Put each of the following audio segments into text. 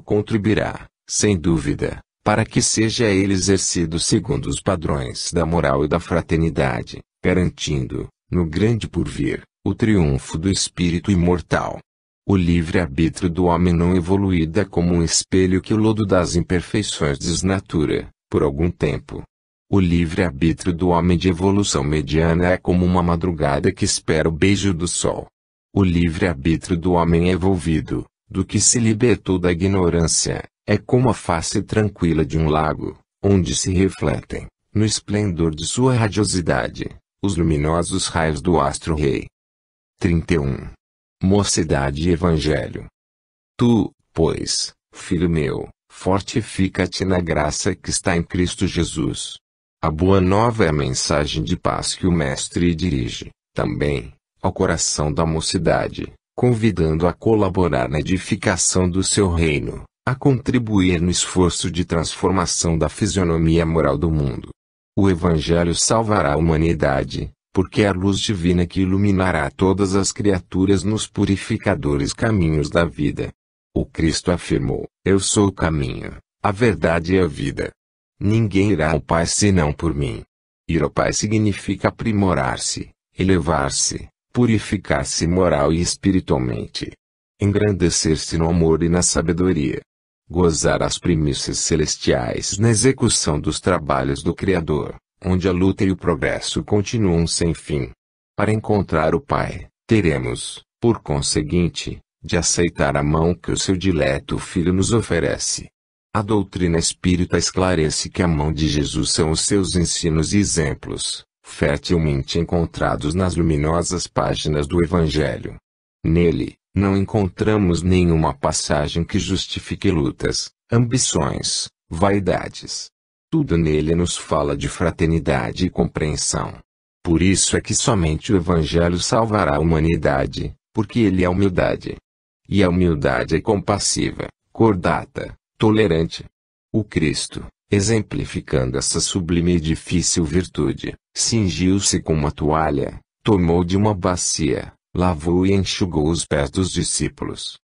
contribuirá, sem dúvida, para que seja ele exercido segundo os padrões da moral e da fraternidade, garantindo, no grande porvir, o triunfo do espírito imortal. O livre-arbítrio do homem não evoluída como um espelho que o lodo das imperfeições desnatura, por algum tempo. O livre-arbítrio do homem de evolução mediana é como uma madrugada que espera o beijo do sol. O livre-arbítrio do homem evolvido, é do que se libertou da ignorância, é como a face tranquila de um lago, onde se refletem, no esplendor de sua radiosidade, os luminosos raios do astro-rei. 31. Mocidade e Evangelho. Tu, pois, filho meu, fortifica-te na graça que está em Cristo Jesus. A boa nova é a mensagem de paz que o Mestre dirige, também, ao coração da mocidade, convidando a colaborar na edificação do seu reino, a contribuir no esforço de transformação da fisionomia moral do mundo. O Evangelho salvará a humanidade, porque é a luz divina que iluminará todas as criaturas nos purificadores caminhos da vida. O Cristo afirmou: Eu sou o caminho, a verdade e a vida. Ninguém irá ao Pai senão por mim. Ir ao Pai significa aprimorar-se, elevar-se, purificar-se moral e espiritualmente, engrandecer-se no amor e na sabedoria, gozar as primícias celestiais na execução dos trabalhos do Criador, onde a luta e o progresso continuam sem fim. Para encontrar o Pai, teremos, por conseguinte, de aceitar a mão que o seu dileto Filho nos oferece. A doutrina espírita esclarece que a mão de Jesus são os seus ensinos e exemplos, fertilmente encontrados nas luminosas páginas do Evangelho. Nele, não encontramos nenhuma passagem que justifique lutas, ambições, vaidades. Tudo nele nos fala de fraternidade e compreensão. Por isso é que somente o Evangelho salvará a humanidade, porque ele é humildade. E a humildade é compassiva, cordata, tolerante. O Cristo, exemplificando essa sublime e difícil virtude, cingiu-se com uma toalha, tomou de uma bacia, lavou e enxugou os pés dos discípulos.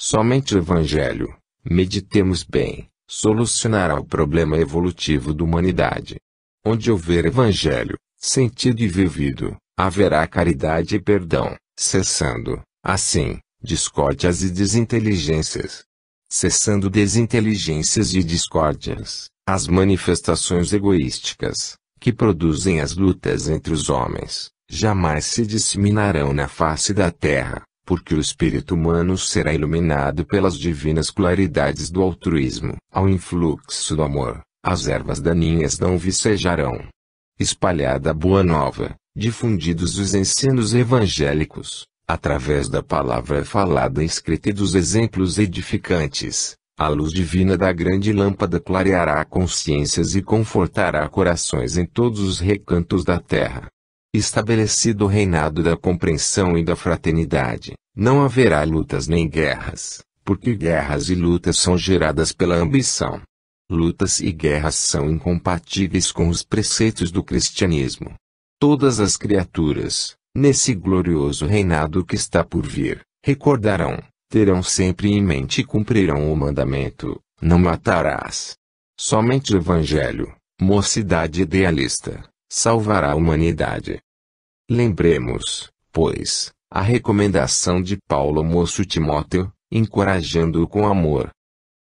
Somente o Evangelho, meditemos bem, solucionará o problema evolutivo da humanidade. Onde houver Evangelho, sentido e vivido, haverá caridade e perdão, cessando, assim, discórdias e desinteligências cessando desinteligências e discórdias, as manifestações egoísticas, que produzem as lutas entre os homens, jamais se disseminarão na face da terra, porque o espírito humano será iluminado pelas divinas claridades do altruísmo. Ao influxo do amor, as ervas daninhas não vicejarão. Espalhada a boa nova, difundidos os ensinos evangélicos, através da palavra falada escrita e dos exemplos edificantes, a luz divina da grande lâmpada clareará consciências e confortará corações em todos os recantos da terra. Estabelecido o reinado da compreensão e da fraternidade, não haverá lutas nem guerras, porque guerras e lutas são geradas pela ambição. Lutas e guerras são incompatíveis com os preceitos do cristianismo. Todas as criaturas, Nesse glorioso reinado que está por vir, recordarão, terão sempre em mente e cumprirão o mandamento: não matarás. Somente o Evangelho, mocidade idealista, salvará a humanidade. Lembremos, pois, a recomendação de Paulo moço Timóteo, encorajando-o com amor.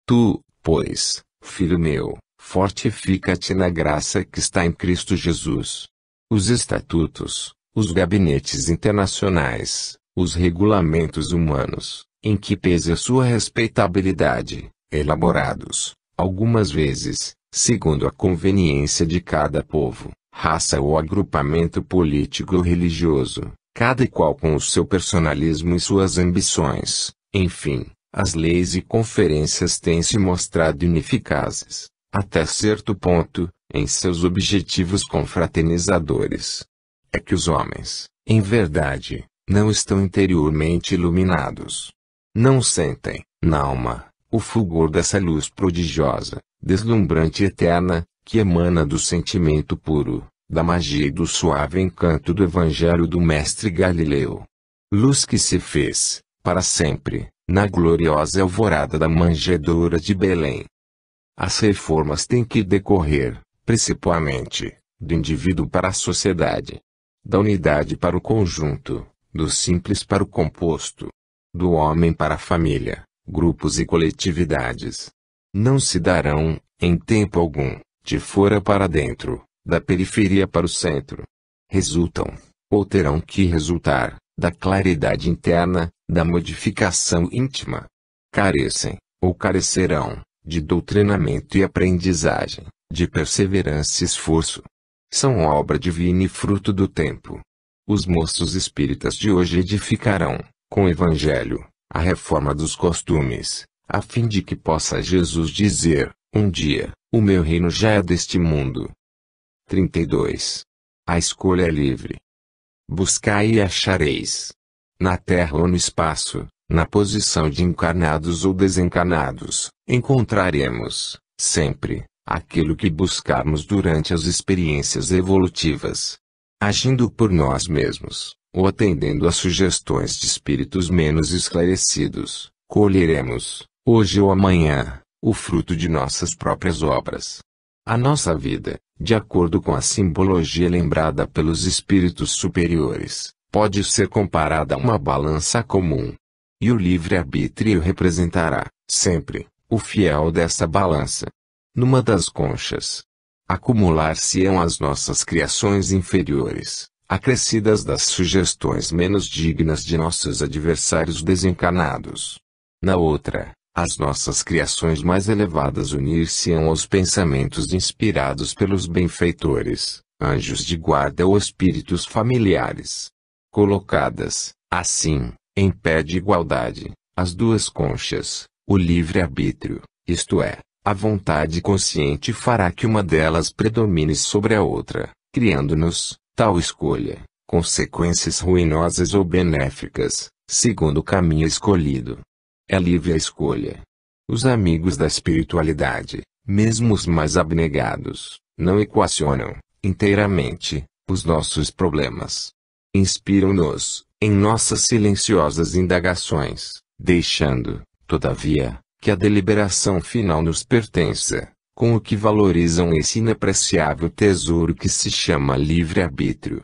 Tu, pois, filho meu, fortifica-te na graça que está em Cristo Jesus. Os estatutos, os gabinetes internacionais, os regulamentos humanos, em que pesa sua respeitabilidade, elaborados, algumas vezes, segundo a conveniência de cada povo, raça ou agrupamento político ou religioso, cada qual com o seu personalismo e suas ambições, enfim, as leis e conferências têm se mostrado ineficazes, até certo ponto, em seus objetivos confraternizadores é que os homens, em verdade, não estão interiormente iluminados. Não sentem, na alma, o fulgor dessa luz prodigiosa, deslumbrante e eterna, que emana do sentimento puro, da magia e do suave encanto do Evangelho do Mestre Galileu. Luz que se fez, para sempre, na gloriosa alvorada da manjedoura de Belém. As reformas têm que decorrer, principalmente, do indivíduo para a sociedade, da unidade para o conjunto, do simples para o composto, do homem para a família, grupos e coletividades. Não se darão, em tempo algum, de fora para dentro, da periferia para o centro. Resultam, ou terão que resultar, da claridade interna, da modificação íntima. Carecem, ou carecerão, de doutrinamento e aprendizagem, de perseverança e esforço. São obra divina e fruto do tempo. Os moços espíritas de hoje edificarão, com o Evangelho, a reforma dos costumes, a fim de que possa Jesus dizer, um dia, o meu reino já é deste mundo. 32. A escolha é livre. Buscai e achareis. Na terra ou no espaço, na posição de encarnados ou desencarnados, encontraremos, sempre, aquilo que buscarmos durante as experiências evolutivas. Agindo por nós mesmos, ou atendendo a sugestões de espíritos menos esclarecidos, colheremos, hoje ou amanhã, o fruto de nossas próprias obras. A nossa vida, de acordo com a simbologia lembrada pelos espíritos superiores, pode ser comparada a uma balança comum. E o livre-arbítrio representará, sempre, o fiel dessa balança numa das conchas. Acumular-se-ão as nossas criações inferiores, acrescidas das sugestões menos dignas de nossos adversários desencarnados. Na outra, as nossas criações mais elevadas unir-se-ão aos pensamentos inspirados pelos benfeitores, anjos de guarda ou espíritos familiares. Colocadas, assim, em pé de igualdade, as duas conchas, o livre-arbítrio, isto é, a vontade consciente fará que uma delas predomine sobre a outra, criando-nos, tal escolha, consequências ruinosas ou benéficas, segundo o caminho escolhido. É livre a escolha. Os amigos da espiritualidade, mesmo os mais abnegados, não equacionam, inteiramente, os nossos problemas. Inspiram-nos, em nossas silenciosas indagações, deixando, todavia, que a deliberação final nos pertença, com o que valorizam esse inapreciável tesouro que se chama livre-arbítrio.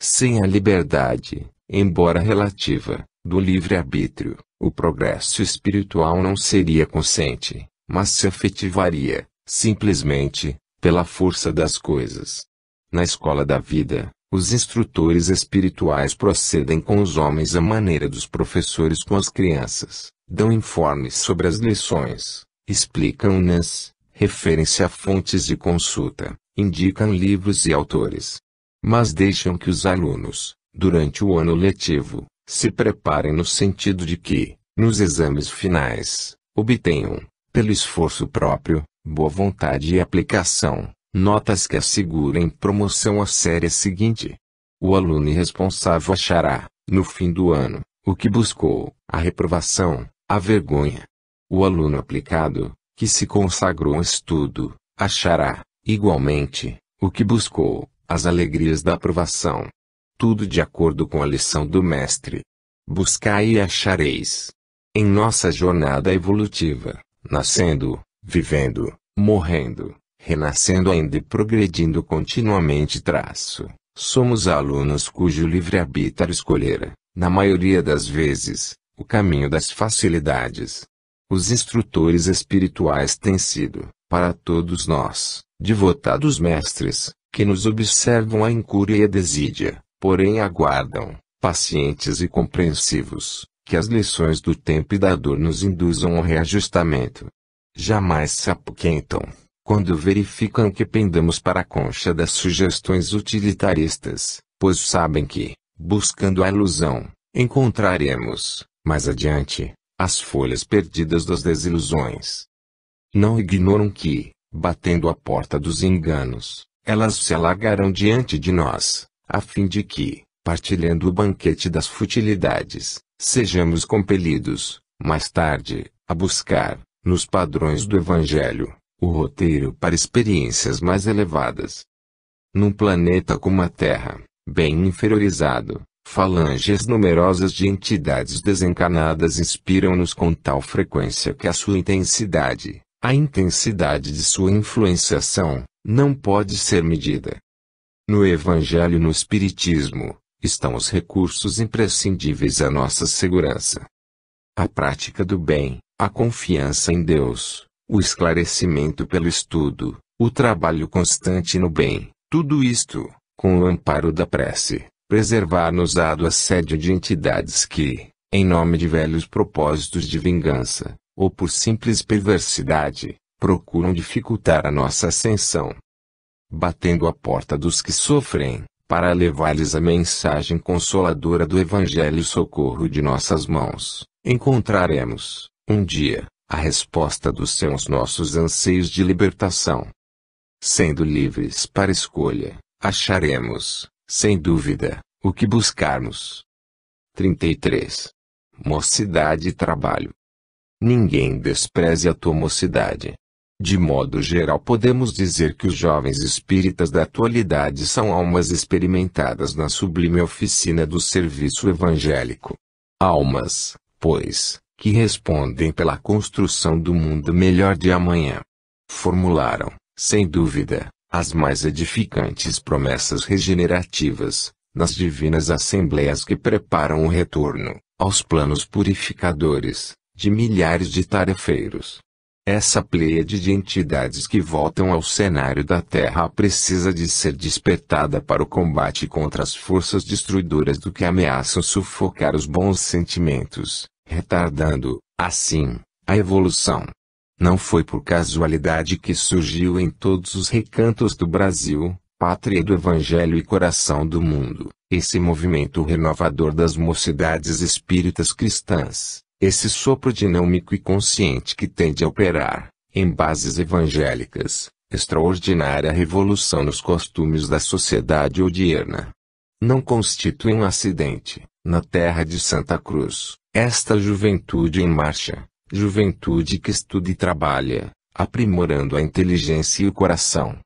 Sem a liberdade, embora relativa, do livre-arbítrio, o progresso espiritual não seria consciente, mas se afetivaria, simplesmente, pela força das coisas. Na escola da vida, os instrutores espirituais procedem com os homens à maneira dos professores com as crianças, dão informes sobre as lições, explicam-nas, referem-se a fontes de consulta, indicam livros e autores. Mas deixam que os alunos, durante o ano letivo, se preparem no sentido de que, nos exames finais, obtenham, pelo esforço próprio, boa vontade e aplicação, notas que assegurem promoção à série seguinte. O aluno irresponsável achará, no fim do ano, o que buscou, a reprovação, a vergonha. O aluno aplicado, que se consagrou ao estudo, achará, igualmente, o que buscou, as alegrias da aprovação. Tudo de acordo com a lição do Mestre. Buscai e achareis. Em nossa jornada evolutiva, nascendo, vivendo, morrendo, renascendo ainda e progredindo continuamente traço, somos alunos cujo livre-arbítrio escolhera, na maioria das vezes, o caminho das facilidades. Os instrutores espirituais têm sido, para todos nós, devotados mestres, que nos observam a incúria e a desídia, porém aguardam, pacientes e compreensivos, que as lições do tempo e da dor nos induzam ao reajustamento. Jamais se apoquentam, quando verificam que pendemos para a concha das sugestões utilitaristas, pois sabem que, buscando a ilusão, encontraremos, mais adiante, as folhas perdidas das desilusões. Não ignoram que, batendo a porta dos enganos, elas se alargarão diante de nós, a fim de que, partilhando o banquete das futilidades, sejamos compelidos, mais tarde, a buscar, nos padrões do Evangelho, o roteiro para experiências mais elevadas. Num planeta como a Terra, bem inferiorizado, Falanges numerosas de entidades desencarnadas inspiram-nos com tal frequência que a sua intensidade, a intensidade de sua influenciação, não pode ser medida. No Evangelho e no Espiritismo, estão os recursos imprescindíveis à nossa segurança. A prática do bem, a confiança em Deus, o esclarecimento pelo estudo, o trabalho constante no bem, tudo isto, com o amparo da prece, preservar-nos do assédio de entidades que, em nome de velhos propósitos de vingança, ou por simples perversidade, procuram dificultar a nossa ascensão, batendo a porta dos que sofrem, para levar-lhes a mensagem consoladora do Evangelho e socorro de nossas mãos, encontraremos, um dia, a resposta dos seus nossos anseios de libertação. Sendo livres para escolha, acharemos, sem dúvida, o que buscarmos. 33. Mocidade e trabalho. Ninguém despreze a tua mocidade. De modo geral, podemos dizer que os jovens espíritas da atualidade são almas experimentadas na sublime oficina do serviço evangélico. Almas, pois, que respondem pela construção do mundo melhor de amanhã. Formularam, sem dúvida, as mais edificantes promessas regenerativas, nas divinas assembleias que preparam o retorno, aos planos purificadores, de milhares de tarefeiros. Essa pleiade de entidades que voltam ao cenário da Terra precisa de ser despertada para o combate contra as forças destruidoras do que ameaçam sufocar os bons sentimentos, retardando, assim, a evolução. Não foi por casualidade que surgiu em todos os recantos do Brasil, pátria do Evangelho e coração do mundo, esse movimento renovador das mocidades espíritas cristãs, esse sopro dinâmico e consciente que tende a operar, em bases evangélicas, extraordinária revolução nos costumes da sociedade odierna. Não constitui um acidente, na terra de Santa Cruz, esta juventude em marcha, Juventude que estuda e trabalha, aprimorando a inteligência e o coração.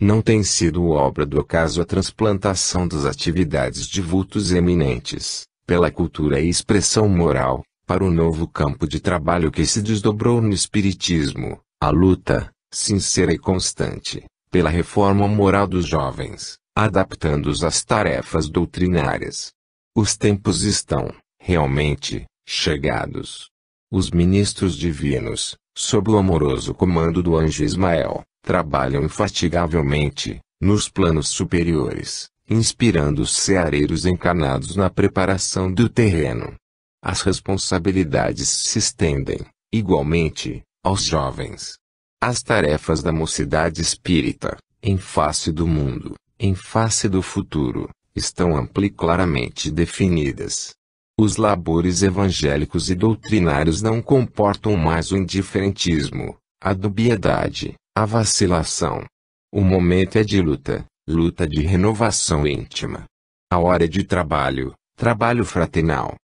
Não tem sido obra do acaso a transplantação das atividades de vultos eminentes, pela cultura e expressão moral, para o novo campo de trabalho que se desdobrou no Espiritismo, a luta, sincera e constante, pela reforma moral dos jovens, adaptando-os às tarefas doutrinárias. Os tempos estão, realmente, chegados. Os ministros divinos, sob o amoroso comando do anjo Ismael, trabalham infatigavelmente, nos planos superiores, inspirando os ceareiros encarnados na preparação do terreno. As responsabilidades se estendem, igualmente, aos jovens. As tarefas da mocidade espírita, em face do mundo, em face do futuro, estão ampli claramente definidas. Os labores evangélicos e doutrinários não comportam mais o indiferentismo, a dubiedade, a vacilação. O momento é de luta, luta de renovação íntima. A hora é de trabalho, trabalho fraternal.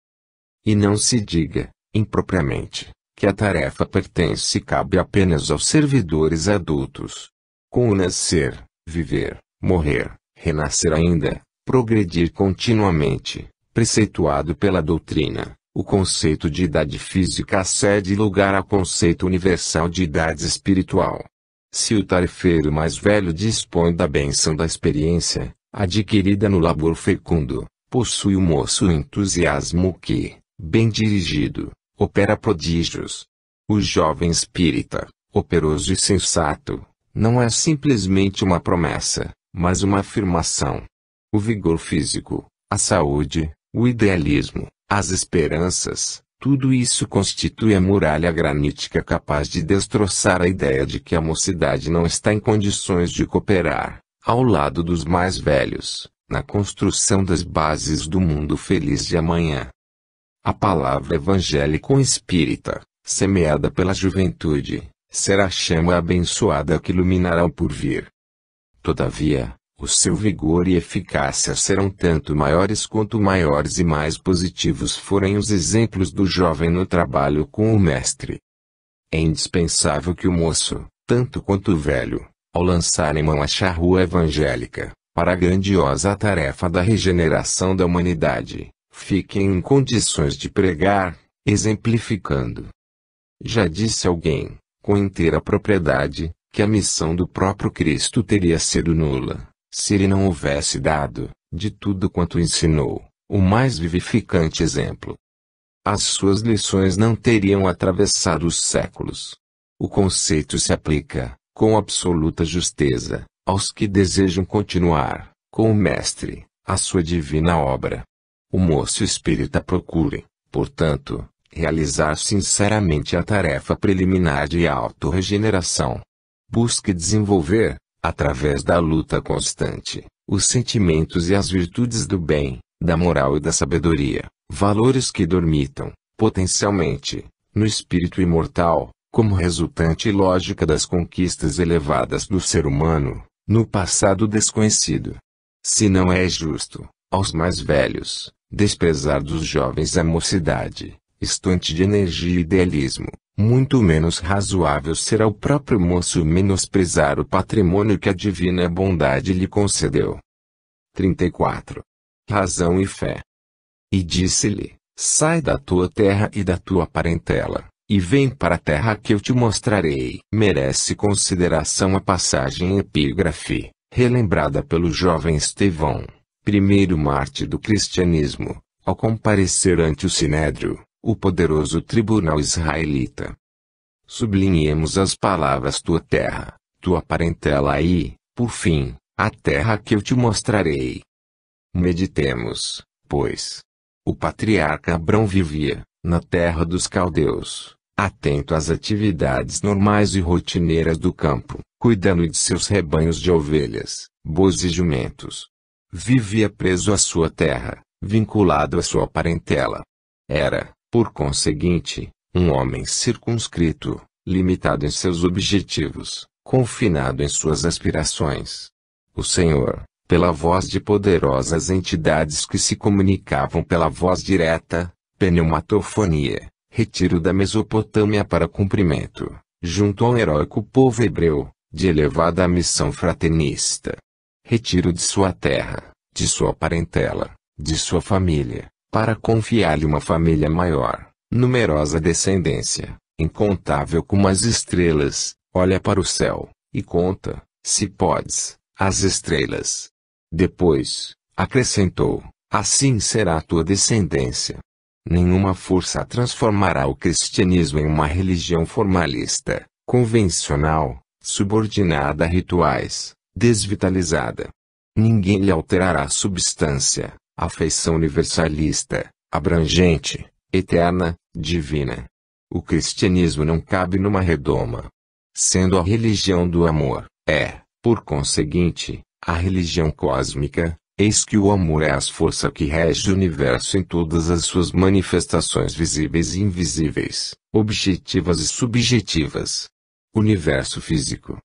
E não se diga, impropriamente, que a tarefa pertence e cabe apenas aos servidores adultos. Com o nascer, viver, morrer, renascer ainda, progredir continuamente, preceituado pela doutrina, o conceito de idade física cede lugar ao conceito universal de idade espiritual. Se o tarefeiro mais velho dispõe da benção da experiência, adquirida no labor fecundo, possui o moço entusiasmo que, bem dirigido, opera prodígios. O jovem espírita, operoso e sensato, não é simplesmente uma promessa, mas uma afirmação. O vigor físico, a saúde, o idealismo, as esperanças, tudo isso constitui a muralha granítica capaz de destroçar a ideia de que a mocidade não está em condições de cooperar, ao lado dos mais velhos, na construção das bases do mundo feliz de amanhã. A palavra evangélico-espírita, semeada pela juventude, será a chama abençoada que iluminará o porvir. Todavia, o seu vigor e eficácia serão tanto maiores quanto maiores e mais positivos forem os exemplos do jovem no trabalho com o mestre. É indispensável que o moço, tanto quanto o velho, ao lançarem mão à charrua evangélica, para a grandiosa tarefa da regeneração da humanidade, fiquem em condições de pregar, exemplificando. Já disse alguém, com inteira propriedade, que a missão do próprio Cristo teria sido nula se ele não houvesse dado, de tudo quanto ensinou, o mais vivificante exemplo. As suas lições não teriam atravessado os séculos. O conceito se aplica, com absoluta justeza, aos que desejam continuar, com o Mestre, a sua divina obra. O moço espírita procure, portanto, realizar sinceramente a tarefa preliminar de autorregeneração. Busque desenvolver, através da luta constante, os sentimentos e as virtudes do bem, da moral e da sabedoria, valores que dormitam, potencialmente, no espírito imortal, como resultante lógica das conquistas elevadas do ser humano, no passado desconhecido. Se não é justo, aos mais velhos, desprezar dos jovens a mocidade, estante de energia e idealismo, muito menos razoável será o próprio moço menosprezar o patrimônio que a divina bondade lhe concedeu. 34. Razão e fé. E disse-lhe: Sai da tua terra e da tua parentela, e vem para a terra que eu te mostrarei. Merece consideração a passagem epígrafe, relembrada pelo jovem Estevão, primeiro mártir do cristianismo, ao comparecer ante o Sinédrio o poderoso tribunal israelita. Sublinhemos as palavras tua terra, tua parentela e, por fim, a terra que eu te mostrarei. Meditemos, pois. O patriarca Abrão vivia, na terra dos caldeus, atento às atividades normais e rotineiras do campo, cuidando de seus rebanhos de ovelhas, bois e jumentos. Vivia preso à sua terra, vinculado à sua parentela. Era, por conseguinte, um homem circunscrito, limitado em seus objetivos, confinado em suas aspirações. O Senhor, pela voz de poderosas entidades que se comunicavam pela voz direta, pneumatofonia, retiro da Mesopotâmia para cumprimento, junto ao heróico povo hebreu, de elevada missão fraternista. Retiro de sua terra, de sua parentela, de sua família, para confiar-lhe uma família maior, numerosa descendência, incontável como as estrelas, olha para o céu, e conta, se podes, as estrelas. Depois, acrescentou, assim será a tua descendência. Nenhuma força transformará o cristianismo em uma religião formalista, convencional, subordinada a rituais, desvitalizada. Ninguém lhe alterará a substância, afeição universalista, abrangente, eterna, divina. O cristianismo não cabe numa redoma. Sendo a religião do amor, é, por conseguinte, a religião cósmica, eis que o amor é a força que rege o universo em todas as suas manifestações visíveis e invisíveis, objetivas e subjetivas. Universo físico.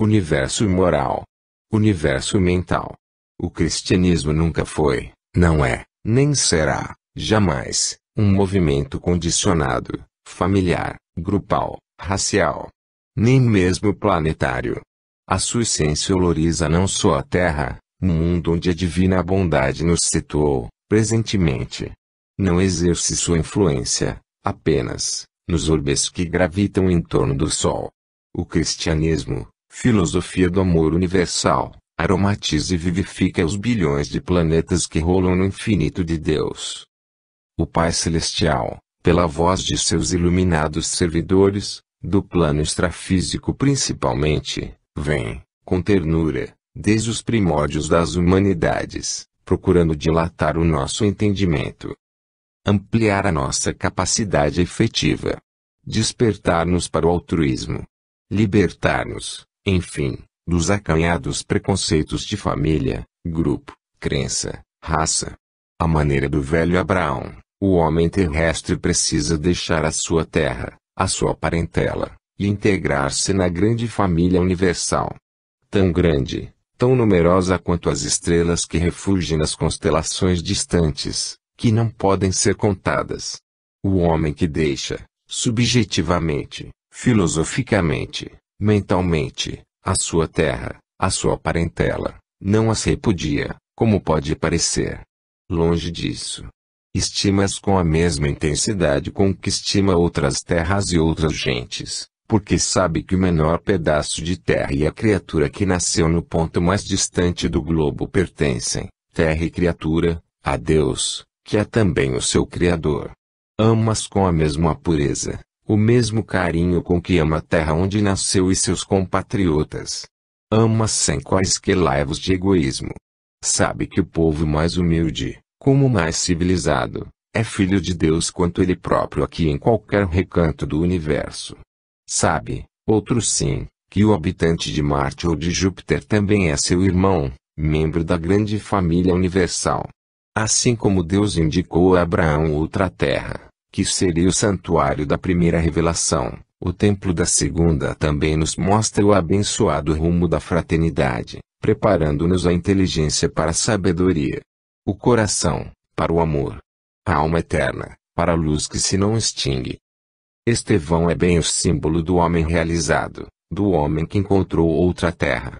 Universo moral. Universo mental. O cristianismo nunca foi, não é, nem será, jamais, um movimento condicionado, familiar, grupal, racial, nem mesmo planetário. A sua essência oloriza não só a Terra, o mundo onde a divina bondade nos situou, presentemente. Não exerce sua influência, apenas, nos orbes que gravitam em torno do Sol. O cristianismo, filosofia do amor universal, aromatiza e vivifica os bilhões de planetas que rolam no infinito de Deus. O Pai Celestial, pela voz de seus iluminados servidores, do plano extrafísico principalmente, vem, com ternura, desde os primórdios das humanidades, procurando dilatar o nosso entendimento, ampliar a nossa capacidade efetiva, despertar-nos para o altruísmo, libertar-nos, enfim, dos acanhados preconceitos de família, grupo, crença, raça. A maneira do velho Abraão, o homem terrestre precisa deixar a sua terra, a sua parentela, e integrar-se na grande família universal. Tão grande, tão numerosa quanto as estrelas que refugem nas constelações distantes, que não podem ser contadas. O homem que deixa, subjetivamente, filosoficamente, mentalmente, a sua terra, a sua parentela, não as repudia, como pode parecer. Longe disso. Estima-as com a mesma intensidade com que estima outras terras e outras gentes, porque sabe que o menor pedaço de terra e a criatura que nasceu no ponto mais distante do globo pertencem, terra e criatura, a Deus, que é também o seu Criador. Amas com a mesma pureza, o mesmo carinho com que ama a terra onde nasceu e seus compatriotas. Ama sem quaisquer laivos de egoísmo. Sabe que o povo mais humilde, como mais civilizado, é filho de Deus quanto ele próprio aqui em qualquer recanto do universo. Sabe, outro sim, que o habitante de Marte ou de Júpiter também é seu irmão, membro da grande família universal. Assim como Deus indicou a Abraão outra terra, que seria o santuário da primeira revelação, o templo da segunda também nos mostra o abençoado rumo da fraternidade, preparando-nos a inteligência para a sabedoria, o coração, para o amor, a alma eterna, para a luz que se não extingue. Estevão é bem o símbolo do homem realizado, do homem que encontrou outra terra.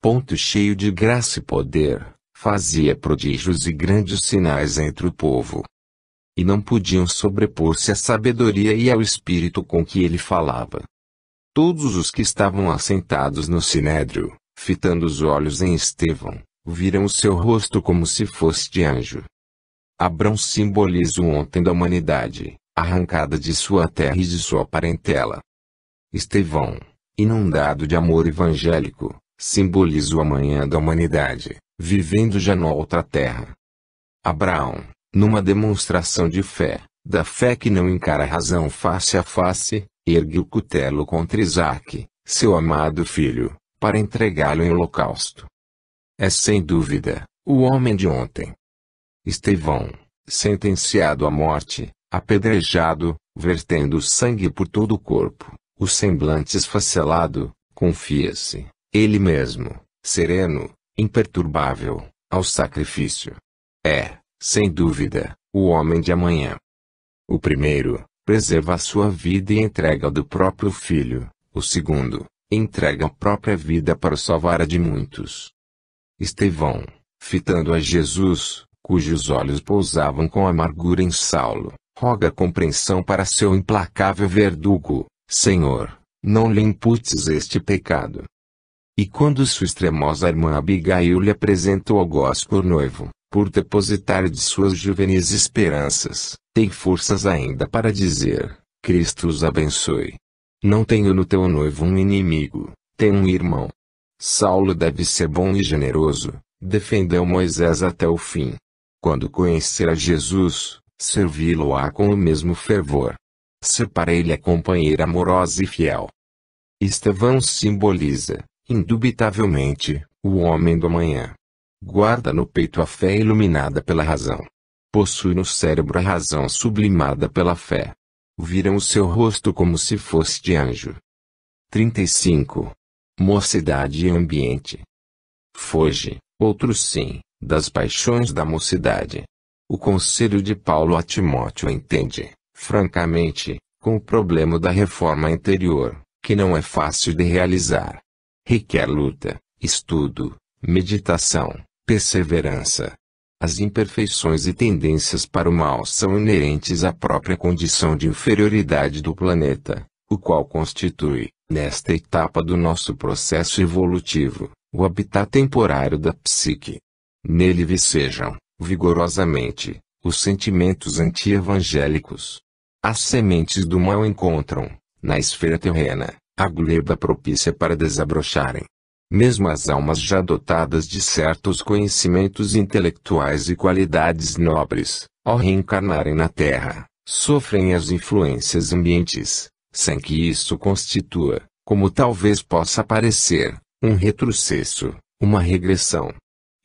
Ponto cheio de graça e poder, fazia prodígios e grandes sinais entre o povo e não podiam sobrepor-se à sabedoria e ao espírito com que ele falava. Todos os que estavam assentados no sinédrio, fitando os olhos em Estevão, viram o seu rosto como se fosse de anjo. Abrão simboliza o ontem da humanidade, arrancada de sua terra e de sua parentela. Estevão, inundado de amor evangélico, simboliza o amanhã da humanidade, vivendo já noutra terra. Abraão, numa demonstração de fé, da fé que não encara a razão face a face, ergue o cutelo contra Isaac, seu amado filho, para entregá-lo em holocausto. É sem dúvida, o homem de ontem. Estevão, sentenciado à morte, apedrejado, vertendo sangue por todo o corpo, o semblante esfacelado, confia-se, ele mesmo, sereno, imperturbável, ao sacrifício. É, sem dúvida, o homem de amanhã. O primeiro, preserva a sua vida e entrega do próprio filho. O segundo, entrega a própria vida para salvar a de muitos. Estevão, fitando a Jesus, cujos olhos pousavam com amargura em Saulo, roga compreensão para seu implacável verdugo: Senhor, não lhe imputes este pecado. E quando sua extremosa irmã Abigail lhe apresentou o gospel noivo, por depositar de suas juvenis esperanças, tem forças ainda para dizer: Cristo os abençoe. Não tenho no teu noivo um inimigo, tem um irmão. Saulo deve ser bom e generoso, defendeu Moisés até o fim. Quando conhecer a Jesus, servi-lo-á com o mesmo fervor. separei-lhe a companheira amorosa e fiel. Estevão simboliza, indubitavelmente, o homem do amanhã. Guarda no peito a fé iluminada pela razão. Possui no cérebro a razão sublimada pela fé. Viram o seu rosto como se fosse de anjo. 35. Mocidade e ambiente. Foge, outros sim, das paixões da mocidade. O conselho de Paulo a Timóteo entende, francamente, com o problema da reforma interior, que não é fácil de realizar. Requer luta, estudo, meditação, perseverança. As imperfeições e tendências para o mal são inerentes à própria condição de inferioridade do planeta, o qual constitui, nesta etapa do nosso processo evolutivo, o habitat temporário da psique. Nele vicejam, vigorosamente, os sentimentos anti-evangélicos. As sementes do mal encontram, na esfera terrena, a gleba propícia para desabrocharem mesmo as almas já dotadas de certos conhecimentos intelectuais e qualidades nobres, ao reencarnarem na Terra, sofrem as influências ambientes, sem que isso constitua, como talvez possa parecer, um retrocesso, uma regressão.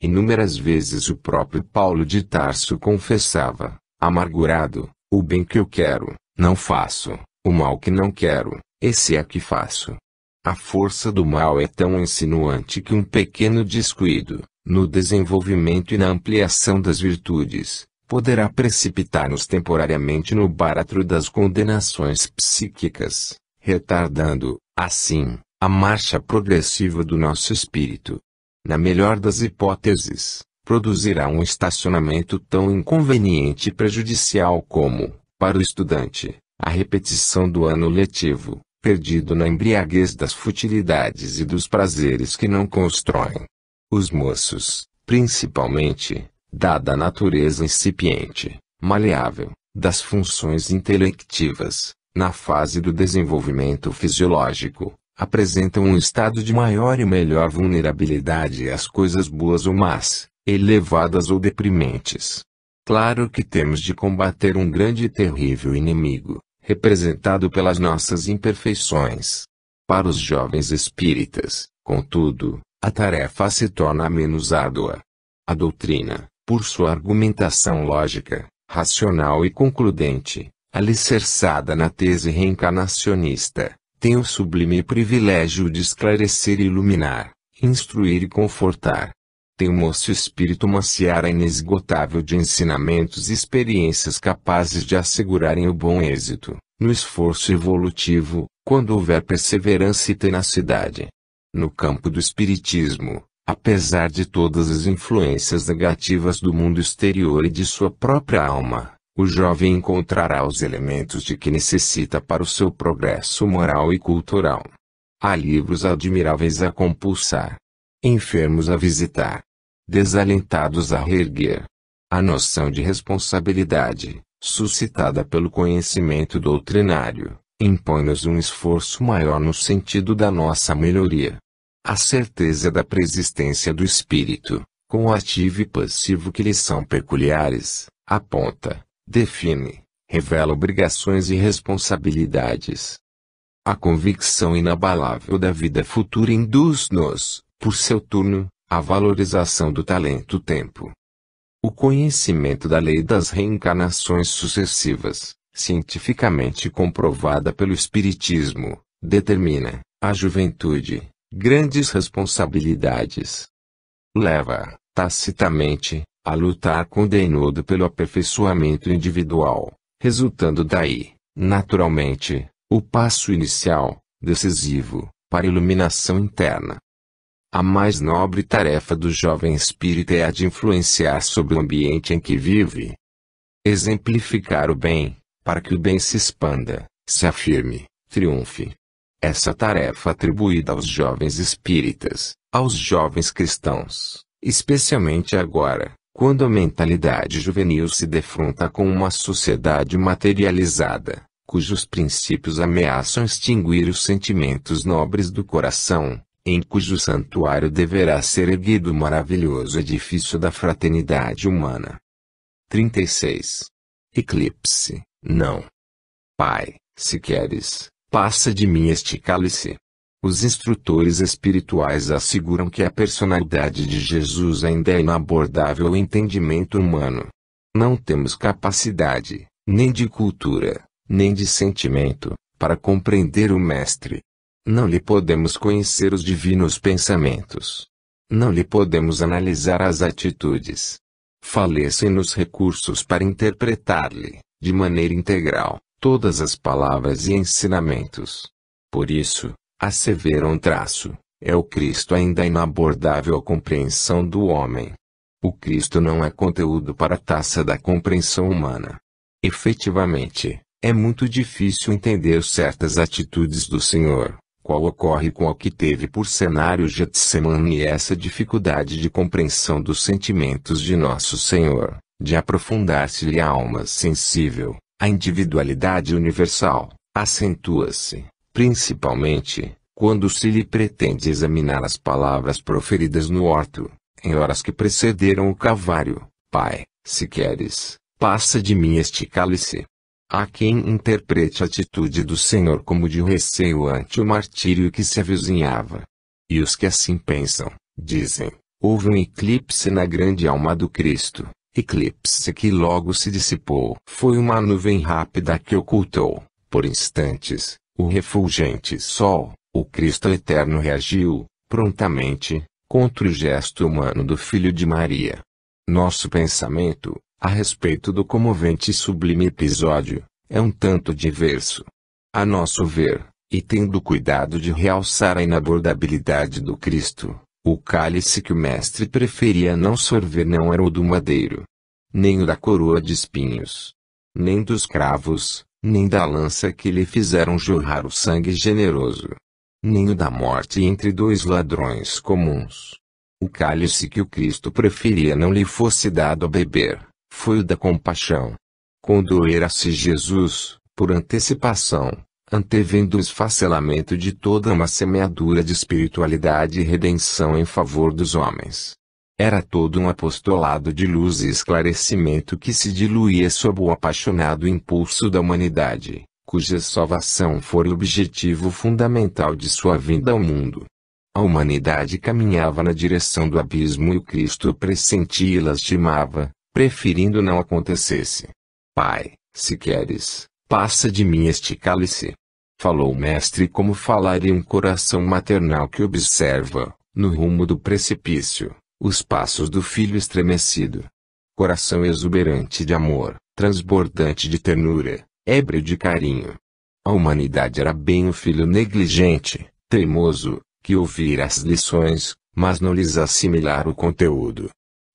Inúmeras vezes o próprio Paulo de Tarso confessava, amargurado, o bem que eu quero, não faço, o mal que não quero, esse é que faço. A força do mal é tão insinuante que um pequeno descuido, no desenvolvimento e na ampliação das virtudes, poderá precipitar-nos temporariamente no baratro das condenações psíquicas, retardando, assim, a marcha progressiva do nosso espírito. Na melhor das hipóteses, produzirá um estacionamento tão inconveniente e prejudicial como, para o estudante, a repetição do ano letivo perdido na embriaguez das futilidades e dos prazeres que não constroem. Os moços, principalmente, dada a natureza incipiente, maleável, das funções intelectivas, na fase do desenvolvimento fisiológico, apresentam um estado de maior e melhor vulnerabilidade às coisas boas ou más, elevadas ou deprimentes. Claro que temos de combater um grande e terrível inimigo, representado pelas nossas imperfeições. Para os jovens espíritas, contudo, a tarefa se torna menos árdua. A doutrina, por sua argumentação lógica, racional e concludente, alicerçada na tese reencarnacionista, tem o sublime privilégio de esclarecer e iluminar, instruir e confortar, tem um o espírito uma seara é inesgotável de ensinamentos e experiências capazes de assegurarem o bom êxito, no esforço evolutivo, quando houver perseverança e tenacidade. No campo do espiritismo, apesar de todas as influências negativas do mundo exterior e de sua própria alma, o jovem encontrará os elementos de que necessita para o seu progresso moral e cultural. Há livros admiráveis a compulsar, enfermos a visitar, desalentados a reerguer. A noção de responsabilidade, suscitada pelo conhecimento doutrinário, impõe-nos um esforço maior no sentido da nossa melhoria. A certeza da preexistência do espírito, com o ativo e passivo que lhe são peculiares, aponta, define, revela obrigações e responsabilidades. A convicção inabalável da vida futura induz-nos, por seu turno, a valorização do talento-tempo. O conhecimento da lei das reencarnações sucessivas, cientificamente comprovada pelo Espiritismo, determina, à juventude, grandes responsabilidades. Leva, tacitamente, a lutar com denodo pelo aperfeiçoamento individual, resultando daí, naturalmente, o passo inicial, decisivo, para a iluminação interna. A mais nobre tarefa do jovem espírita é a de influenciar sobre o ambiente em que vive. Exemplificar o bem, para que o bem se expanda, se afirme, triunfe. Essa tarefa é atribuída aos jovens espíritas, aos jovens cristãos, especialmente agora, quando a mentalidade juvenil se defronta com uma sociedade materializada, cujos princípios ameaçam extinguir os sentimentos nobres do coração, em cujo santuário deverá ser erguido o maravilhoso edifício da fraternidade humana. 36. Eclipse, não. Pai, se queres, passa de mim este cálice. Os instrutores espirituais asseguram que a personalidade de Jesus ainda é inabordável ao entendimento humano. Não temos capacidade, nem de cultura, nem de sentimento, para compreender o Mestre. Não lhe podemos conhecer os divinos pensamentos. Não lhe podemos analisar as atitudes. Falecem-nos recursos para interpretar-lhe, de maneira integral, todas as palavras e ensinamentos. Por isso, asseveram um traço, é o Cristo ainda inabordável à compreensão do homem. O Cristo não é conteúdo para a taça da compreensão humana. Efetivamente, é muito difícil entender certas atitudes do Senhor, qual ocorre com o que teve por cenário Getsemane essa dificuldade de compreensão dos sentimentos de Nosso Senhor, de aprofundar-se-lhe a alma sensível, a individualidade universal, acentua-se, principalmente, quando se lhe pretende examinar as palavras proferidas no horto, em horas que precederam o Calvário, Pai, se queres, passa de mim este cálice, Há quem interprete a atitude do Senhor como de receio ante o martírio que se avizinhava. E os que assim pensam, dizem, houve um eclipse na grande alma do Cristo, eclipse que logo se dissipou. Foi uma nuvem rápida que ocultou, por instantes, o refulgente sol. O Cristo eterno reagiu, prontamente, contra o gesto humano do Filho de Maria. Nosso pensamento, a respeito do comovente e sublime episódio, é um tanto diverso. A nosso ver, e tendo cuidado de realçar a inabordabilidade do Cristo, o cálice que o mestre preferia não sorver não era o do madeiro, nem o da coroa de espinhos, nem dos cravos, nem da lança que lhe fizeram jorrar o sangue generoso, nem o da morte entre dois ladrões comuns. O cálice que o Cristo preferia não lhe fosse dado a beber, foi o da compaixão. Condoera-se Jesus, por antecipação, antevendo o esfacelamento de toda uma semeadura de espiritualidade e redenção em favor dos homens. Era todo um apostolado de luz e esclarecimento que se diluía sob o apaixonado impulso da humanidade, cuja salvação fora o objetivo fundamental de sua vinda ao mundo. A humanidade caminhava na direção do abismo e o Cristo pressentia e lastimava, preferindo não acontecesse. Pai, se queres, passa de mim este cálice. Falou o mestre como falaria um coração maternal que observa, no rumo do precipício, os passos do filho estremecido. Coração exuberante de amor, transbordante de ternura, ébrio de carinho. A humanidade era bem o filho negligente, teimoso, que ouvira as lições, mas não lhes assimilar o conteúdo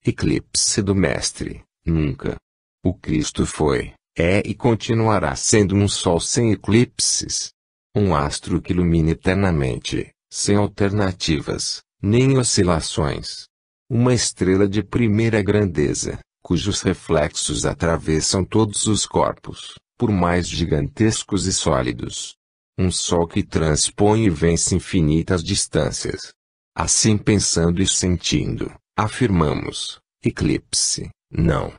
eclipse do Mestre, nunca. O Cristo foi, é e continuará sendo um sol sem eclipses. Um astro que ilumina eternamente, sem alternativas, nem oscilações. Uma estrela de primeira grandeza, cujos reflexos atravessam todos os corpos, por mais gigantescos e sólidos. Um sol que transpõe e vence infinitas distâncias. Assim pensando e sentindo, Afirmamos, eclipse, não.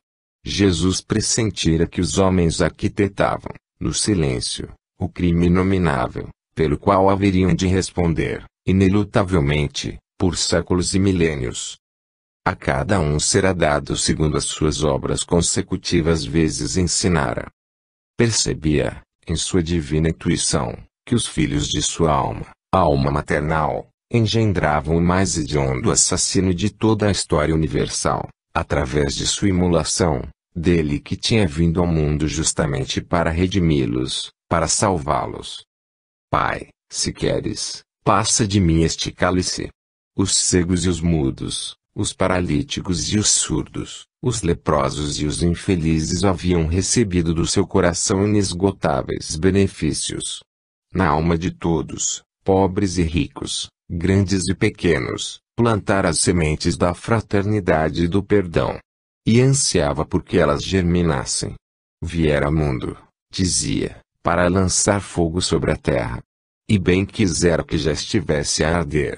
Jesus pressentira que os homens arquitetavam, no silêncio, o crime inominável, pelo qual haveriam de responder, inelutavelmente, por séculos e milênios. A cada um será dado segundo as suas obras consecutivas vezes ensinara. Percebia, em sua divina intuição, que os filhos de sua alma, alma maternal, engendravam o mais hediondo assassino de toda a história universal, através de sua imolação, dele que tinha vindo ao mundo justamente para redimi-los, para salvá-los. Pai, se queres, passa de mim este cálice. Os cegos e os mudos, os paralíticos e os surdos, os leprosos e os infelizes haviam recebido do seu coração inesgotáveis benefícios. Na alma de todos, pobres e ricos, grandes e pequenos, plantar as sementes da fraternidade e do perdão. E ansiava por que elas germinassem. Viera mundo, dizia, para lançar fogo sobre a terra. E bem quisera que já estivesse a arder.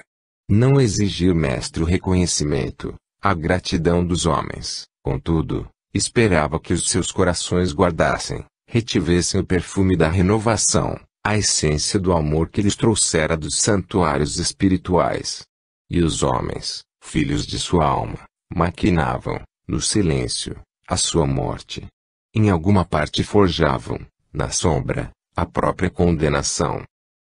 Não exigir mestre o reconhecimento, a gratidão dos homens, contudo, esperava que os seus corações guardassem, retivessem o perfume da renovação, a essência do amor que lhes trouxera dos santuários espirituais. E os homens, filhos de sua alma, maquinavam, no silêncio, a sua morte. Em alguma parte forjavam, na sombra, a própria condenação.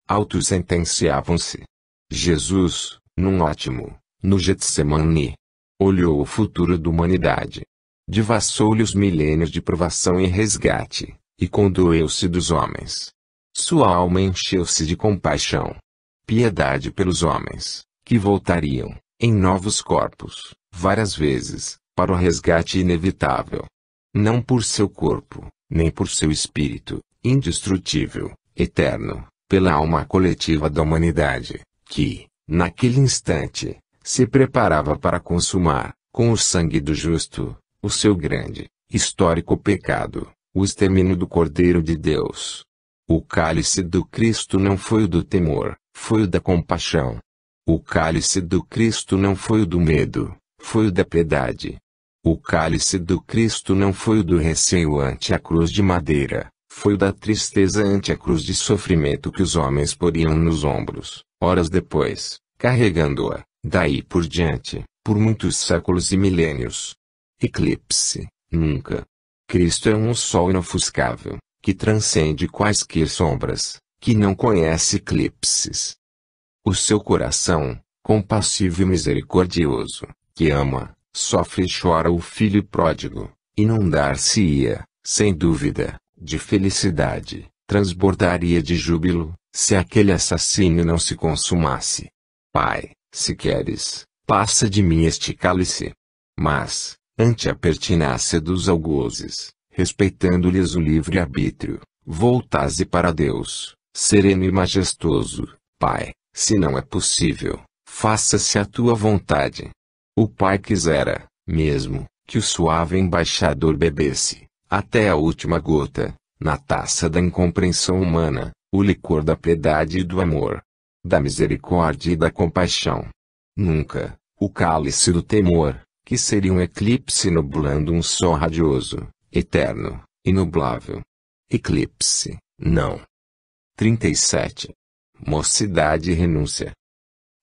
autosentenciavam se Jesus, num ótimo, no Getsemani, olhou o futuro da humanidade. Divassou-lhe os milênios de provação e resgate, e condoeu-se dos homens. Sua alma encheu-se de compaixão. Piedade pelos homens, que voltariam, em novos corpos, várias vezes, para o resgate inevitável. Não por seu corpo, nem por seu espírito, indestrutível, eterno, pela alma coletiva da humanidade, que, naquele instante, se preparava para consumar, com o sangue do justo, o seu grande, histórico pecado, o extermínio do Cordeiro de Deus. O cálice do Cristo não foi o do temor, foi o da compaixão. O cálice do Cristo não foi o do medo, foi o da piedade. O cálice do Cristo não foi o do receio ante a cruz de madeira, foi o da tristeza ante a cruz de sofrimento que os homens poriam nos ombros, horas depois, carregando-a, daí por diante, por muitos séculos e milênios. Eclipse, nunca. Cristo é um sol inofuscável, que transcende quaisquer sombras, que não conhece eclipses. O seu coração, compassivo e misericordioso, que ama, sofre e chora o filho pródigo, inundar-se-ia, sem dúvida, de felicidade, transbordaria de júbilo, se aquele assassino não se consumasse. Pai, se queres, passa de mim este cálice. Mas, ante a pertinácia dos algozes, respeitando-lhes o livre-arbítrio, voltasse para Deus, sereno e majestoso, Pai, se não é possível, faça-se a tua vontade. O Pai quisera, mesmo, que o suave embaixador bebesse, até a última gota, na taça da incompreensão humana, o licor da piedade e do amor, da misericórdia e da compaixão. Nunca, o cálice do temor, que seria um eclipse nublando um sol radioso, eterno, inublável. Eclipse, não. 37. Mocidade e renúncia.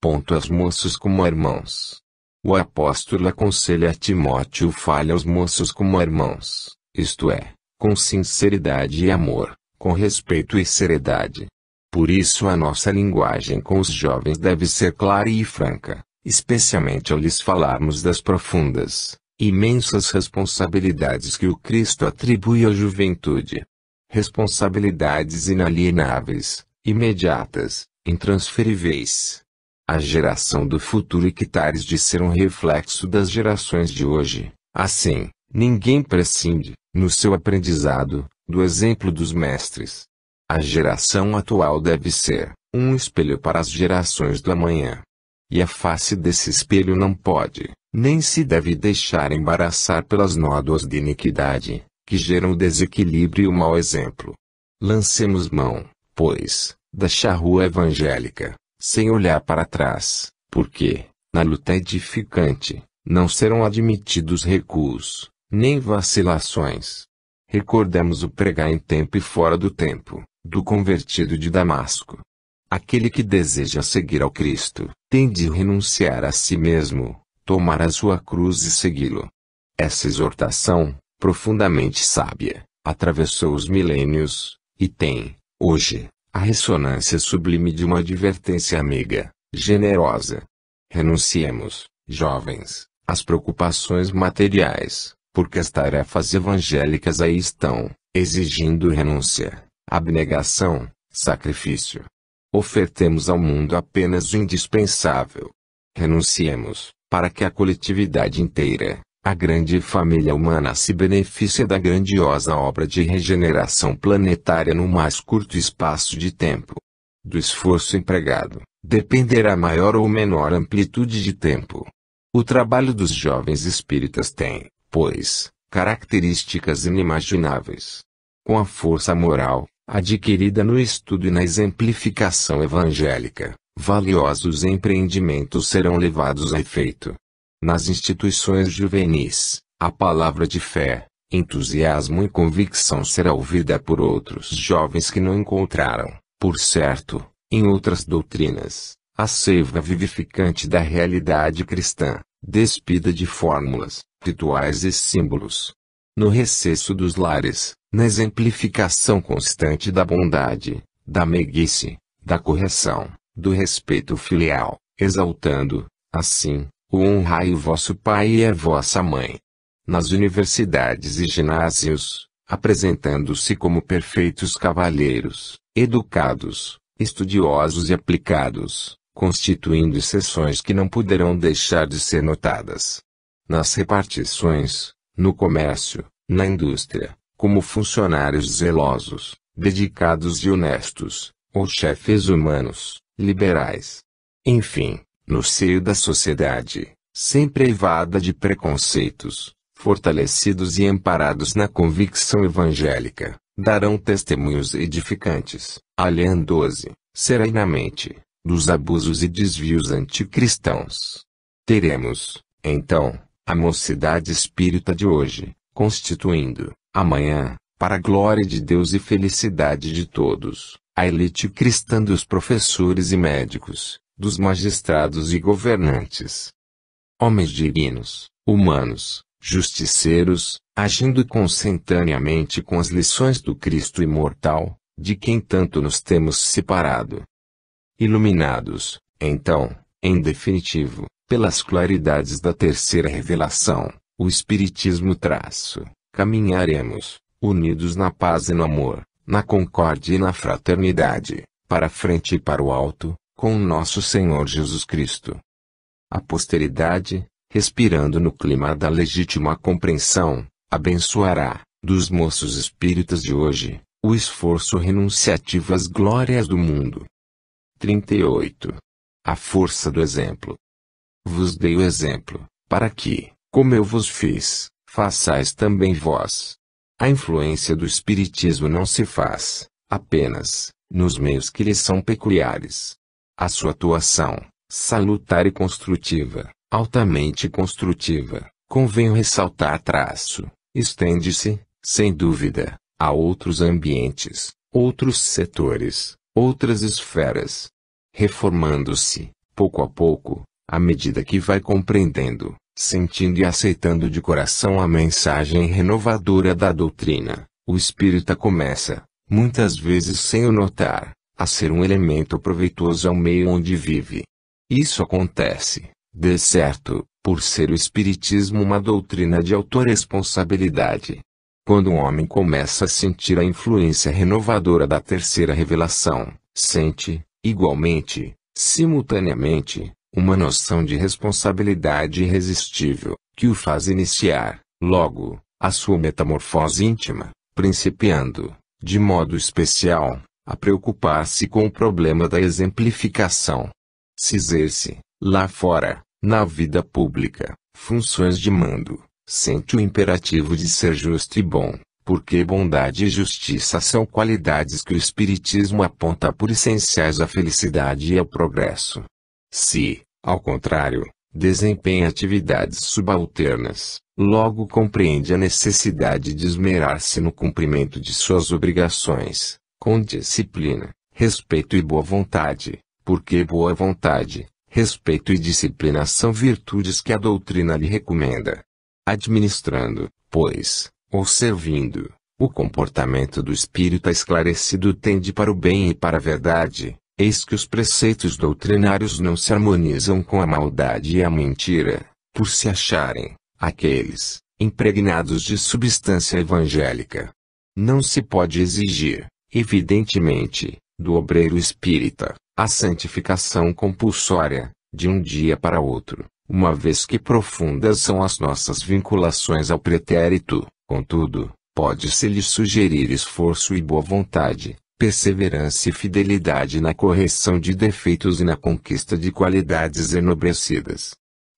Ponto aos moços como irmãos. O apóstolo aconselha a Timóteo fale aos moços como irmãos, isto é, com sinceridade e amor, com respeito e seriedade. Por isso a nossa linguagem com os jovens deve ser clara e franca, especialmente ao lhes falarmos das profundas, imensas responsabilidades que o Cristo atribui à juventude. Responsabilidades inalienáveis, imediatas, intransferíveis. A geração do futuro e que tares de ser um reflexo das gerações de hoje. Assim, ninguém prescinde, no seu aprendizado, do exemplo dos mestres. A geração atual deve ser um espelho para as gerações do amanhã. E a face desse espelho não pode, nem se deve deixar embaraçar pelas nódoas de iniquidade, que geram o desequilíbrio e o mau exemplo. Lancemos mão, pois, da charrua evangélica, sem olhar para trás, porque, na luta edificante, não serão admitidos recuos, nem vacilações. Recordemos o pregar em tempo e fora do tempo, do convertido de Damasco. Aquele que deseja seguir ao Cristo, tem de renunciar a si mesmo, tomar a sua cruz e segui-lo. Essa exortação, profundamente sábia, atravessou os milênios, e tem, hoje, a ressonância sublime de uma advertência amiga, generosa. Renunciemos, jovens, às preocupações materiais, porque as tarefas evangélicas aí estão, exigindo renúncia, abnegação, sacrifício. Ofertemos ao mundo apenas o indispensável. Renunciemos, para que a coletividade inteira, a grande família humana se beneficie da grandiosa obra de regeneração planetária no mais curto espaço de tempo. Do esforço empregado, dependerá maior ou menor amplitude de tempo. O trabalho dos jovens espíritas tem, pois, características inimagináveis. Com a força moral, adquirida no estudo e na exemplificação evangélica, valiosos empreendimentos serão levados a efeito. Nas instituições juvenis, a palavra de fé, entusiasmo e convicção será ouvida por outros jovens que não encontraram, por certo, em outras doutrinas, a seiva vivificante da realidade cristã, despida de fórmulas, rituais e símbolos. No recesso dos lares, na exemplificação constante da bondade, da meiguice, da correção, do respeito filial, exaltando, assim, o honrai vosso pai e a vossa mãe. Nas universidades e ginásios, apresentando-se como perfeitos cavalheiros, educados, estudiosos e aplicados, constituindo exceções que não poderão deixar de ser notadas. Nas repartições, no comércio, na indústria, como funcionários zelosos, dedicados e honestos, ou chefes humanos, liberais. Enfim, no seio da sociedade, sempre evada de preconceitos, fortalecidos e amparados na convicção evangélica, darão testemunhos edificantes, além 12, serenamente, dos abusos e desvios anticristãos. Teremos, então, a mocidade espírita de hoje, constituindo, amanhã, para a glória de Deus e felicidade de todos, a elite cristã dos professores e médicos, dos magistrados e governantes. Homens dignos, humanos, justiceiros, agindo consentaneamente com as lições do Cristo imortal, de quem tanto nos temos separado. Iluminados, então, em definitivo, pelas claridades da terceira revelação, o Espiritismo traço, caminharemos, unidos na paz e no amor, na concórdia e na fraternidade, para frente e para o alto, com o nosso Senhor Jesus Cristo. A posteridade, respirando no clima da legítima compreensão, abençoará, dos moços espíritas de hoje, o esforço renunciativo às glórias do mundo. 38. A força do exemplo. Vos dei o exemplo, para que, como eu vos fiz, façais também vós. A influência do Espiritismo não se faz, apenas, nos meios que lhe são peculiares. A sua atuação, salutar e construtiva, altamente construtiva, convém ressaltar traço, estende-se, sem dúvida, a outros ambientes, outros setores, outras esferas, reformando-se, pouco a pouco, à medida que vai compreendendo, sentindo e aceitando de coração a mensagem renovadora da doutrina, o espírita começa, muitas vezes sem o notar, a ser um elemento proveitoso ao meio onde vive. Isso acontece, de certo, por ser o espiritismo uma doutrina de autorresponsabilidade. Quando um homem começa a sentir a influência renovadora da terceira revelação, sente, igualmente, simultaneamente, uma noção de responsabilidade irresistível, que o faz iniciar, logo, a sua metamorfose íntima, principiando, de modo especial, a preocupar-se com o problema da exemplificação. Cizer-se, lá fora, na vida pública, funções de mando, sente o imperativo de ser justo e bom, porque bondade e justiça são qualidades que o Espiritismo aponta por essenciais à felicidade e ao progresso. Se, ao contrário, desempenha atividades subalternas, logo compreende a necessidade de esmerar-se no cumprimento de suas obrigações, com disciplina, respeito e boa vontade, porque boa vontade, respeito e disciplina são virtudes que a doutrina lhe recomenda. Administrando, pois, ou servindo, o comportamento do espírita esclarecido tende para o bem e para a verdade, Eis que os preceitos doutrinários não se harmonizam com a maldade e a mentira, por se acharem, aqueles, impregnados de substância evangélica. Não se pode exigir, evidentemente, do obreiro espírita, a santificação compulsória, de um dia para outro, uma vez que profundas são as nossas vinculações ao pretérito, contudo, pode-se lhe sugerir esforço e boa vontade, perseverança e fidelidade na correção de defeitos e na conquista de qualidades enobrecidas.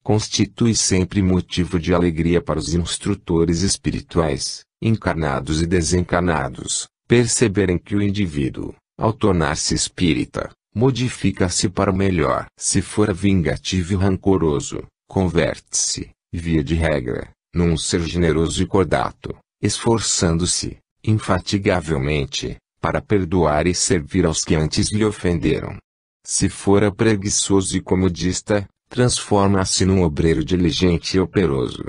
Constitui sempre motivo de alegria para os instrutores espirituais, encarnados e desencarnados, perceberem que o indivíduo, ao tornar-se espírita, modifica-se para o melhor. Se for vingativo e rancoroso, converte-se, via de regra, num ser generoso e cordato, esforçando-se, infatigavelmente, para perdoar e servir aos que antes lhe ofenderam. Se fora preguiçoso e comodista, transforma-se num obreiro diligente e operoso.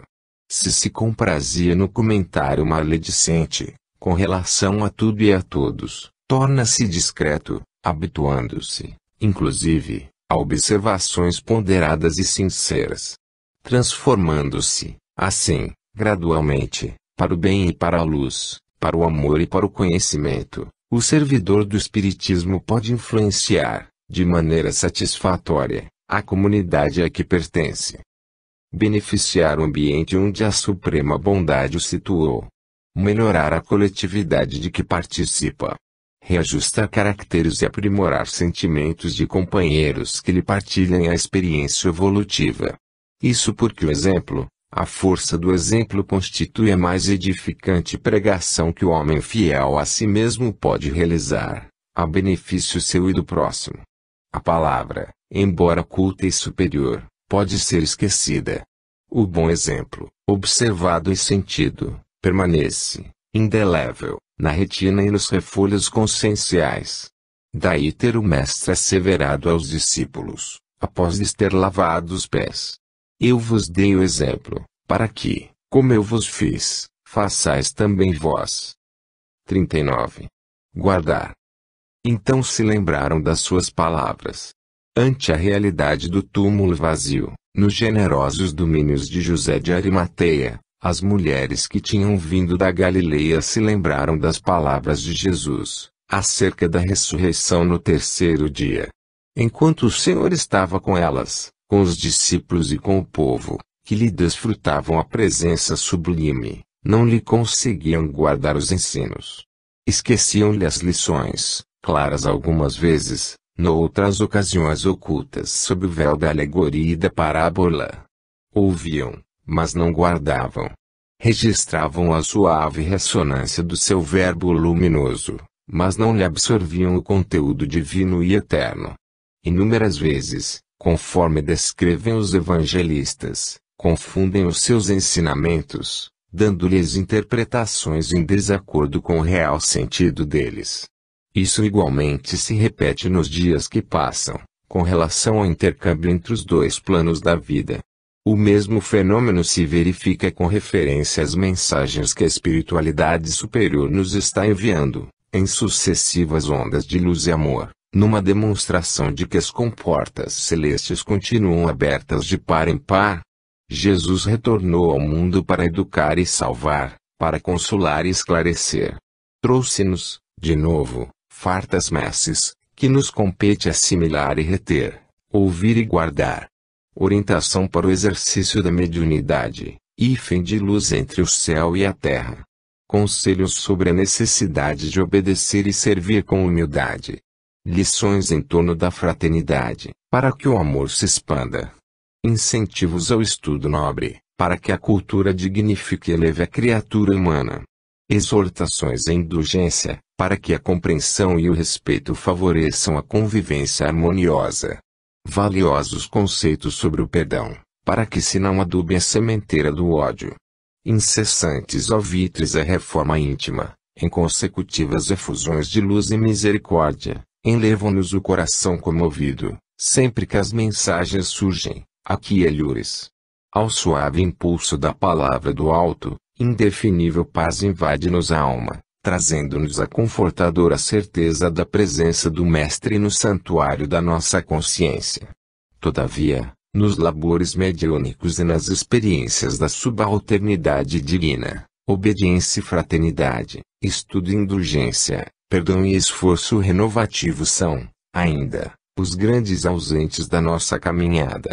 Se se comprazia no comentário maledicente, com relação a tudo e a todos, torna-se discreto, habituando-se, inclusive, a observações ponderadas e sinceras. Transformando-se, assim, gradualmente, para o bem e para a luz, para o amor e para o conhecimento, o servidor do Espiritismo pode influenciar, de maneira satisfatória, a comunidade a que pertence. Beneficiar o ambiente onde a suprema bondade o situou. Melhorar a coletividade de que participa. Reajustar caracteres e aprimorar sentimentos de companheiros que lhe partilhem a experiência evolutiva. Isso porque o exemplo, a força do exemplo constitui a mais edificante pregação que o homem fiel a si mesmo pode realizar, a benefício seu e do próximo. A palavra, embora culta e superior, pode ser esquecida. O bom exemplo, observado e sentido, permanece, indelével, na retina e nos refolhos conscienciais. Daí ter o mestre asseverado aos discípulos, após lhes ter lavado os pés, eu vos dei o exemplo, para que, como eu vos fiz, façais também vós. 39. Guardar. Então se lembraram das suas palavras. Ante a realidade do túmulo vazio, nos generosos domínios de José de Arimateia, as mulheres que tinham vindo da Galileia se lembraram das palavras de Jesus, acerca da ressurreição no terceiro dia. Enquanto o Senhor estava com elas, com os discípulos e com o povo, que lhe desfrutavam a presença sublime, não lhe conseguiam guardar os ensinos. Esqueciam-lhe as lições, claras algumas vezes, noutras ocasiões ocultas sob o véu da alegoria e da parábola. Ouviam, mas não guardavam. Registravam a suave ressonância do seu verbo luminoso, mas não lhe absorviam o conteúdo divino e eterno. Inúmeras vezes, conforme descrevem os evangelistas, confundem os seus ensinamentos, dando-lhes interpretações em desacordo com o real sentido deles. Isso igualmente se repete nos dias que passam, com relação ao intercâmbio entre os dois planos da vida. O mesmo fenômeno se verifica com referência às mensagens que a espiritualidade superior nos está enviando, em sucessivas ondas de luz e amor numa demonstração de que as comportas celestes continuam abertas de par em par, Jesus retornou ao mundo para educar e salvar, para consolar e esclarecer. Trouxe-nos, de novo, fartas messes, que nos compete assimilar e reter, ouvir e guardar. Orientação para o exercício da mediunidade, hífen de luz entre o céu e a terra. Conselhos sobre a necessidade de obedecer e servir com humildade, Lições em torno da fraternidade, para que o amor se expanda. Incentivos ao estudo nobre, para que a cultura dignifique e eleve a criatura humana. Exortações à indulgência, para que a compreensão e o respeito favoreçam a convivência harmoniosa. Valiosos conceitos sobre o perdão, para que se não adube a sementeira do ódio. Incessantes alvitres à reforma íntima, em consecutivas efusões de luz e misericórdia, enlevam-nos o coração comovido, sempre que as mensagens surgem, aqui elhures. É Ao suave impulso da palavra do alto, indefinível paz invade-nos a alma, trazendo-nos a confortadora certeza da presença do Mestre no santuário da nossa consciência. Todavia, nos labores mediúnicos e nas experiências da subalternidade divina, obediência e fraternidade, estudo e indulgência, perdão e esforço renovativo são, ainda, os grandes ausentes da nossa caminhada.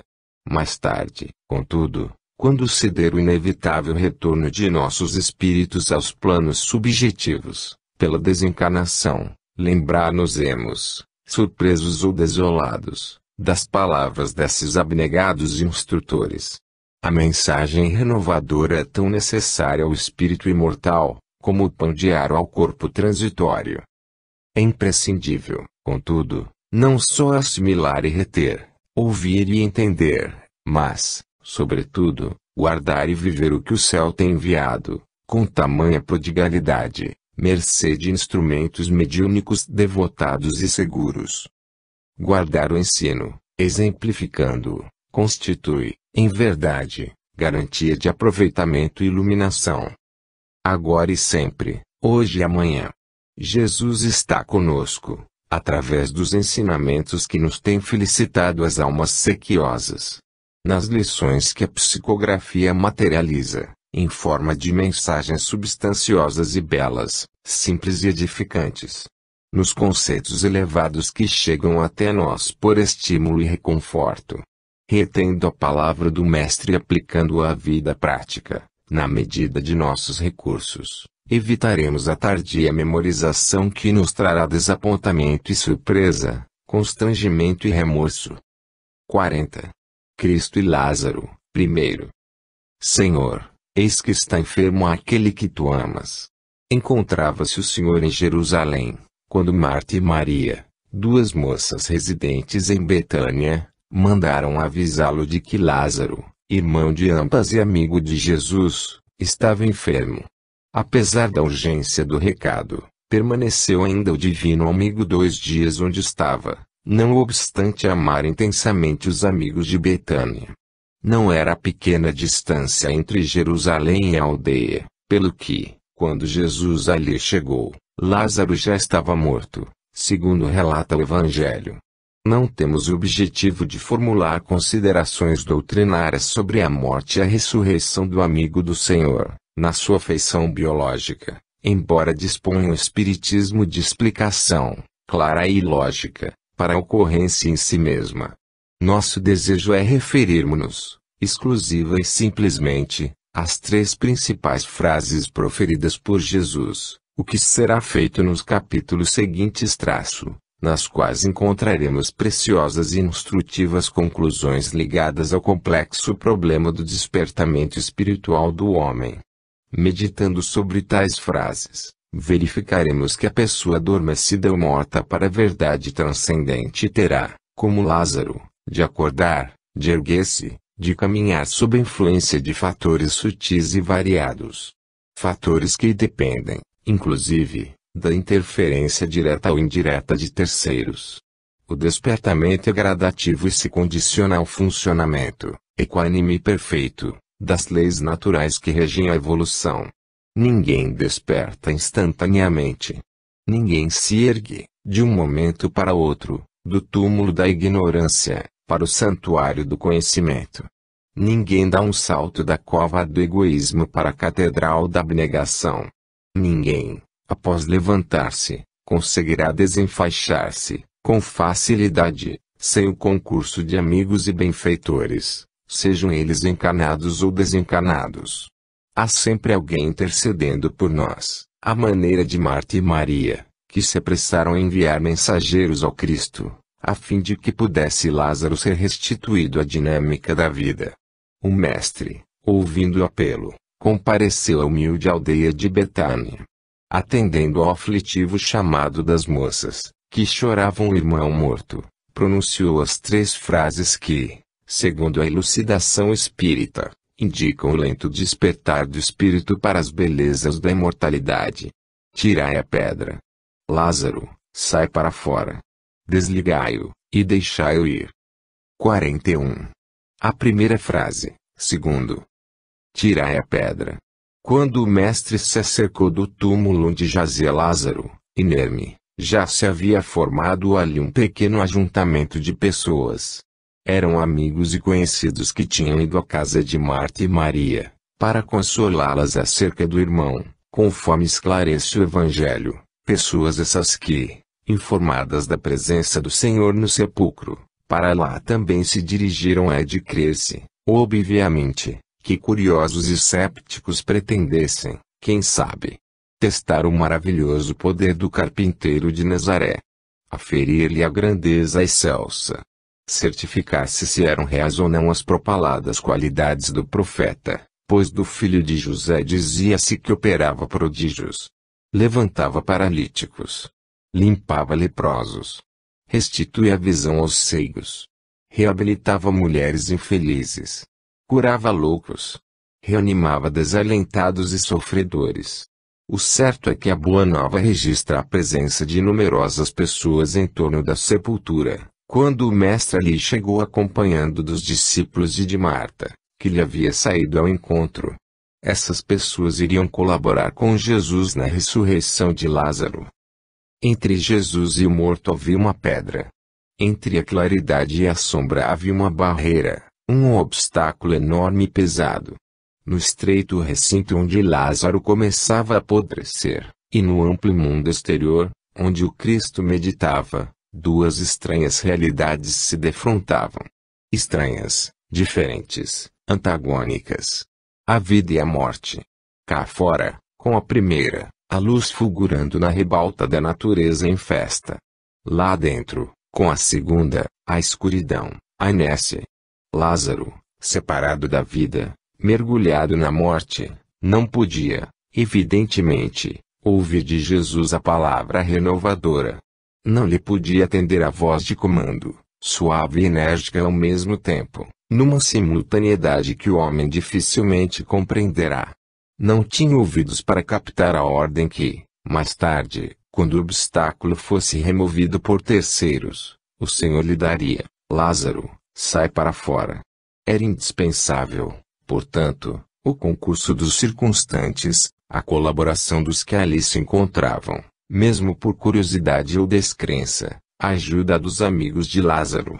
Mais tarde, contudo, quando ceder o inevitável retorno de nossos espíritos aos planos subjetivos, pela desencarnação, lembrar-nos-emos, surpresos ou desolados, das palavras desses abnegados instrutores. A mensagem renovadora é tão necessária ao espírito imortal, como o pão diário ao corpo transitório. É imprescindível, contudo, não só assimilar e reter, ouvir e entender, mas, sobretudo, guardar e viver o que o céu tem enviado, com tamanha prodigalidade, mercê de instrumentos mediúnicos devotados e seguros. Guardar o ensino, exemplificando-o, constitui, em verdade, garantia de aproveitamento e iluminação. Agora e sempre, hoje e amanhã, Jesus está conosco, através dos ensinamentos que nos tem felicitado as almas sequiosas. Nas lições que a psicografia materializa, em forma de mensagens substanciosas e belas, simples e edificantes. Nos conceitos elevados que chegam até nós por estímulo e reconforto. Retendo a palavra do Mestre e aplicando-a à vida prática, na medida de nossos recursos, evitaremos a tardia memorização que nos trará desapontamento e surpresa, constrangimento e remorso. 40. Cristo e Lázaro, primeiro. Senhor, eis que está enfermo aquele que tu amas. Encontrava-se o Senhor em Jerusalém, quando Marta e Maria, duas moças residentes em Betânia, mandaram avisá-lo de que Lázaro, irmão de ambas e amigo de Jesus, estava enfermo. Apesar da urgência do recado, permaneceu ainda o divino amigo dois dias onde estava, não obstante amar intensamente os amigos de Betânia. Não era pequena distância entre Jerusalém e a aldeia, pelo que, quando Jesus ali chegou, Lázaro já estava morto, segundo relata o Evangelho. Não temos o objetivo de formular considerações doutrinárias sobre a morte e a ressurreição do amigo do Senhor na sua feição biológica, embora disponha o espiritismo de explicação, clara e lógica, para a ocorrência em si mesma. Nosso desejo é referirmos-nos, exclusiva e simplesmente, às três principais frases proferidas por Jesus, o que será feito nos capítulos seguintes traço, nas quais encontraremos preciosas e instrutivas conclusões ligadas ao complexo problema do despertamento espiritual do homem. Meditando sobre tais frases, verificaremos que a pessoa adormecida ou morta para a verdade transcendente terá, como Lázaro, de acordar, de erguer-se, de caminhar sob a influência de fatores sutis e variados. Fatores que dependem, inclusive, da interferência direta ou indireta de terceiros. O despertamento é gradativo e se condiciona ao funcionamento, equânime e perfeito, das leis naturais que regem a evolução. Ninguém desperta instantaneamente. Ninguém se ergue, de um momento para outro, do túmulo da ignorância, para o santuário do conhecimento. Ninguém dá um salto da cova do egoísmo para a catedral da abnegação. Ninguém, após levantar-se, conseguirá desenfaixar-se, com facilidade, sem o concurso de amigos e benfeitores, sejam eles encarnados ou desencarnados. Há sempre alguém intercedendo por nós, à maneira de Marta e Maria, que se apressaram a enviar mensageiros ao Cristo, a fim de que pudesse Lázaro ser restituído à dinâmica da vida. O Mestre, ouvindo o apelo, compareceu à humilde aldeia de Betânia. Atendendo ao aflitivo chamado das moças, que choravam o irmão morto, pronunciou as três frases que, segundo a elucidação espírita, indicam o lento despertar do espírito para as belezas da imortalidade. Tirai a pedra. Lázaro, sai para fora. Desligai-o, e deixai-o ir. 41. A primeira frase, segundo. Tirai a pedra. Quando o mestre se acercou do túmulo onde jazia Lázaro, inerme, já se havia formado ali um pequeno ajuntamento de pessoas. Eram amigos e conhecidos que tinham ido à casa de Marta e Maria, para consolá-las acerca do irmão, conforme esclarece o Evangelho. Pessoas essas que, informadas da presença do Senhor no sepulcro, para lá também se dirigiram é de crer-se, obviamente, que curiosos e sépticos pretendessem, quem sabe, testar o maravilhoso poder do carpinteiro de Nazaré, aferir-lhe a grandeza excelsa, certificasse se eram reais ou não as propaladas qualidades do profeta, pois do filho de José dizia-se que operava prodígios. Levantava paralíticos. Limpava leprosos. Restituía a visão aos cegos, Reabilitava mulheres infelizes. Curava loucos. Reanimava desalentados e sofredores. O certo é que a Boa Nova registra a presença de numerosas pessoas em torno da sepultura, quando o mestre ali chegou acompanhando dos discípulos e de Marta, que lhe havia saído ao encontro, essas pessoas iriam colaborar com Jesus na ressurreição de Lázaro. Entre Jesus e o morto havia uma pedra. Entre a claridade e a sombra havia uma barreira, um obstáculo enorme e pesado. No estreito recinto onde Lázaro começava a apodrecer, e no amplo mundo exterior, onde o Cristo meditava, Duas estranhas realidades se defrontavam. Estranhas, diferentes, antagônicas. A vida e a morte. Cá fora, com a primeira, a luz fulgurando na ribalta da natureza em festa. Lá dentro, com a segunda, a escuridão, a inércia. Lázaro, separado da vida, mergulhado na morte, não podia, evidentemente, ouvir de Jesus a palavra renovadora. Não lhe podia atender a voz de comando, suave e enérgica ao mesmo tempo, numa simultaneidade que o homem dificilmente compreenderá. Não tinha ouvidos para captar a ordem que, mais tarde, quando o obstáculo fosse removido por terceiros, o Senhor lhe daria: Lázaro, sai para fora. Era indispensável, portanto, o concurso dos circunstantes, a colaboração dos que ali se encontravam, mesmo por curiosidade ou descrença, ajuda dos amigos de Lázaro.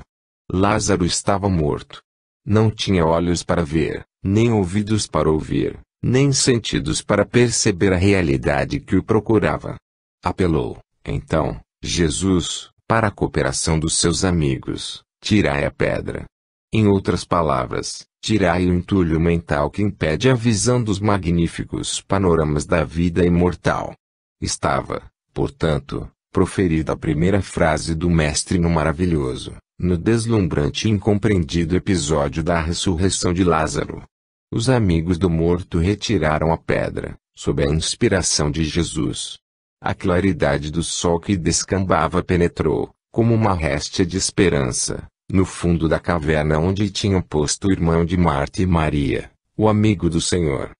Lázaro estava morto. Não tinha olhos para ver, nem ouvidos para ouvir, nem sentidos para perceber a realidade que o procurava. Apelou, então, Jesus, para a cooperação dos seus amigos, tirai a pedra. Em outras palavras, tirai o entulho mental que impede a visão dos magníficos panoramas da vida imortal. Estava, Portanto, proferida a primeira frase do Mestre no maravilhoso, no deslumbrante e incompreendido episódio da ressurreição de Lázaro. Os amigos do morto retiraram a pedra, sob a inspiração de Jesus. A claridade do sol que descambava penetrou, como uma réstia de esperança, no fundo da caverna onde tinham posto o irmão de Marta e Maria, o amigo do Senhor.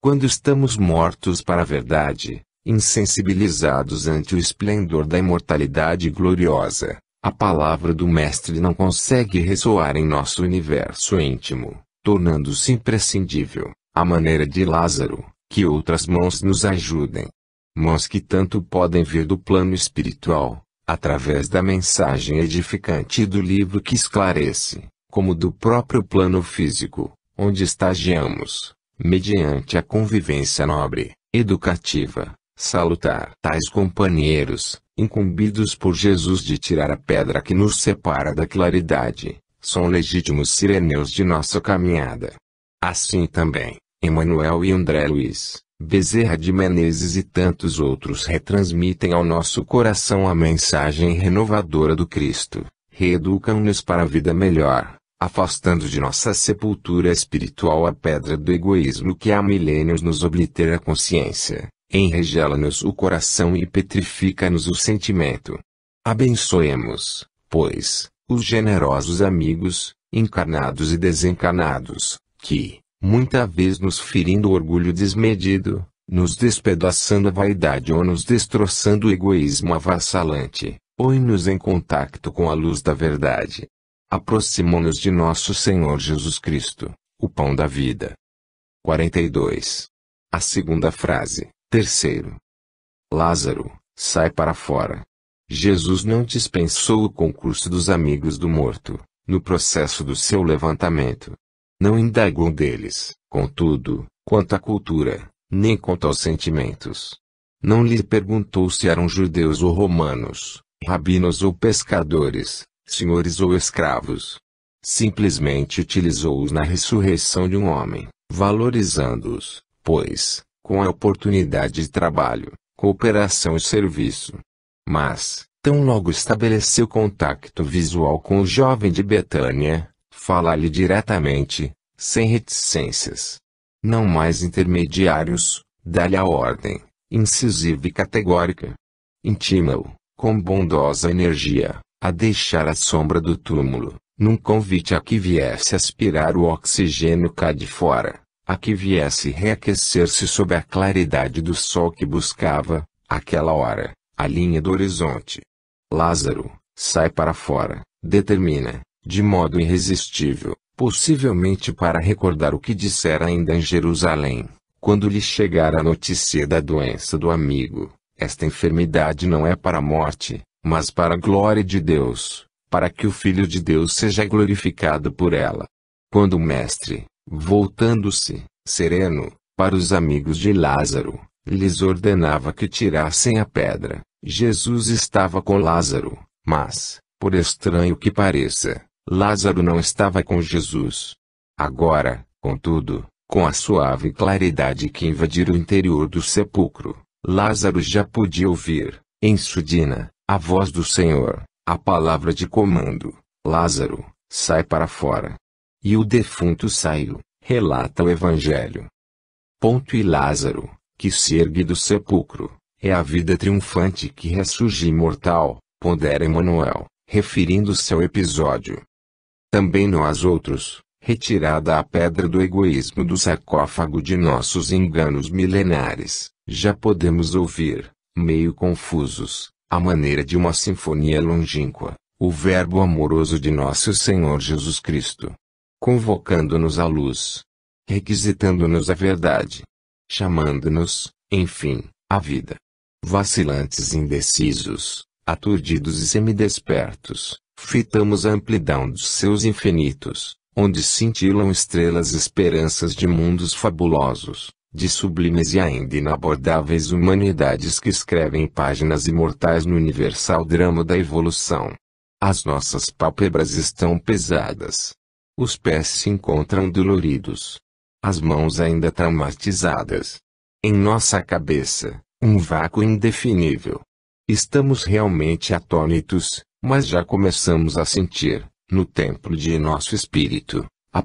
Quando estamos mortos para a verdade, insensibilizados ante o esplendor da imortalidade gloriosa, a palavra do Mestre não consegue ressoar em nosso universo íntimo, tornando-se imprescindível, à maneira de Lázaro, que outras mãos nos ajudem. Mãos que tanto podem vir do plano espiritual, através da mensagem edificante do livro que esclarece, como do próprio plano físico, onde estagiamos, mediante a convivência nobre, educativa, salutar tais companheiros, incumbidos por Jesus de tirar a pedra que nos separa da claridade, são legítimos sireneus de nossa caminhada. Assim também, Emanuel e André Luiz, Bezerra de Menezes e tantos outros retransmitem ao nosso coração a mensagem renovadora do Cristo, reeducam-nos para a vida melhor, afastando de nossa sepultura espiritual a pedra do egoísmo que há milênios nos oblitera a consciência enregela-nos o coração e petrifica-nos o sentimento. Abençoemos, pois, os generosos amigos, encarnados e desencarnados, que, muita vez nos ferindo o orgulho desmedido, nos despedaçando a vaidade ou nos destroçando o egoísmo avassalante, põe-nos em contacto com a luz da verdade. Aproximou-nos de nosso Senhor Jesus Cristo, o pão da vida. 42. A segunda frase. Terceiro. Lázaro, sai para fora. Jesus não dispensou o concurso dos amigos do morto, no processo do seu levantamento. Não indagou deles, contudo, quanto à cultura, nem quanto aos sentimentos. Não lhe perguntou se eram judeus ou romanos, rabinos ou pescadores, senhores ou escravos. Simplesmente utilizou-os na ressurreição de um homem, valorizando-os, pois, com a oportunidade de trabalho, cooperação e serviço. Mas, tão logo estabeleceu contato visual com o jovem de Betânia, fala-lhe diretamente, sem reticências. Não mais intermediários, dá-lhe a ordem, incisiva e categórica. Intima-o, com bondosa energia, a deixar a sombra do túmulo, num convite a que viesse aspirar o oxigênio cá de fora a que viesse reaquecer-se sob a claridade do sol que buscava, àquela hora, a linha do horizonte. Lázaro, sai para fora, determina, de modo irresistível, possivelmente para recordar o que dissera ainda em Jerusalém, quando lhe chegar a notícia da doença do amigo. Esta enfermidade não é para a morte, mas para a glória de Deus, para que o Filho de Deus seja glorificado por ela. Quando o Mestre, Voltando-se, sereno, para os amigos de Lázaro, lhes ordenava que tirassem a pedra. Jesus estava com Lázaro, mas, por estranho que pareça, Lázaro não estava com Jesus. Agora, contudo, com a suave claridade que invadira o interior do sepulcro, Lázaro já podia ouvir, em sudina, a voz do Senhor, a palavra de comando: Lázaro, sai para fora. E o defunto saiu, relata o Evangelho. Ponto e Lázaro, que se ergue do sepulcro, é a vida triunfante que ressurge imortal, pondera Emmanuel, referindo-se ao episódio. Também nós outros, retirada a pedra do egoísmo do sarcófago de nossos enganos milenares, já podemos ouvir, meio confusos, à maneira de uma sinfonia longínqua, o verbo amoroso de nosso Senhor Jesus Cristo, convocando-nos à luz, requisitando-nos a verdade, chamando-nos, enfim, à vida. Vacilantes indecisos, aturdidos e semidespertos, fitamos a amplidão dos seus infinitos, onde cintilam estrelas esperanças de mundos fabulosos, de sublimes e ainda inabordáveis humanidades que escrevem páginas imortais no universal drama da evolução. As nossas pálpebras estão pesadas, os pés se encontram doloridos. As mãos ainda traumatizadas. Em nossa cabeça, um vácuo indefinível. Estamos realmente atônitos, mas já começamos a sentir, no templo de nosso espírito, a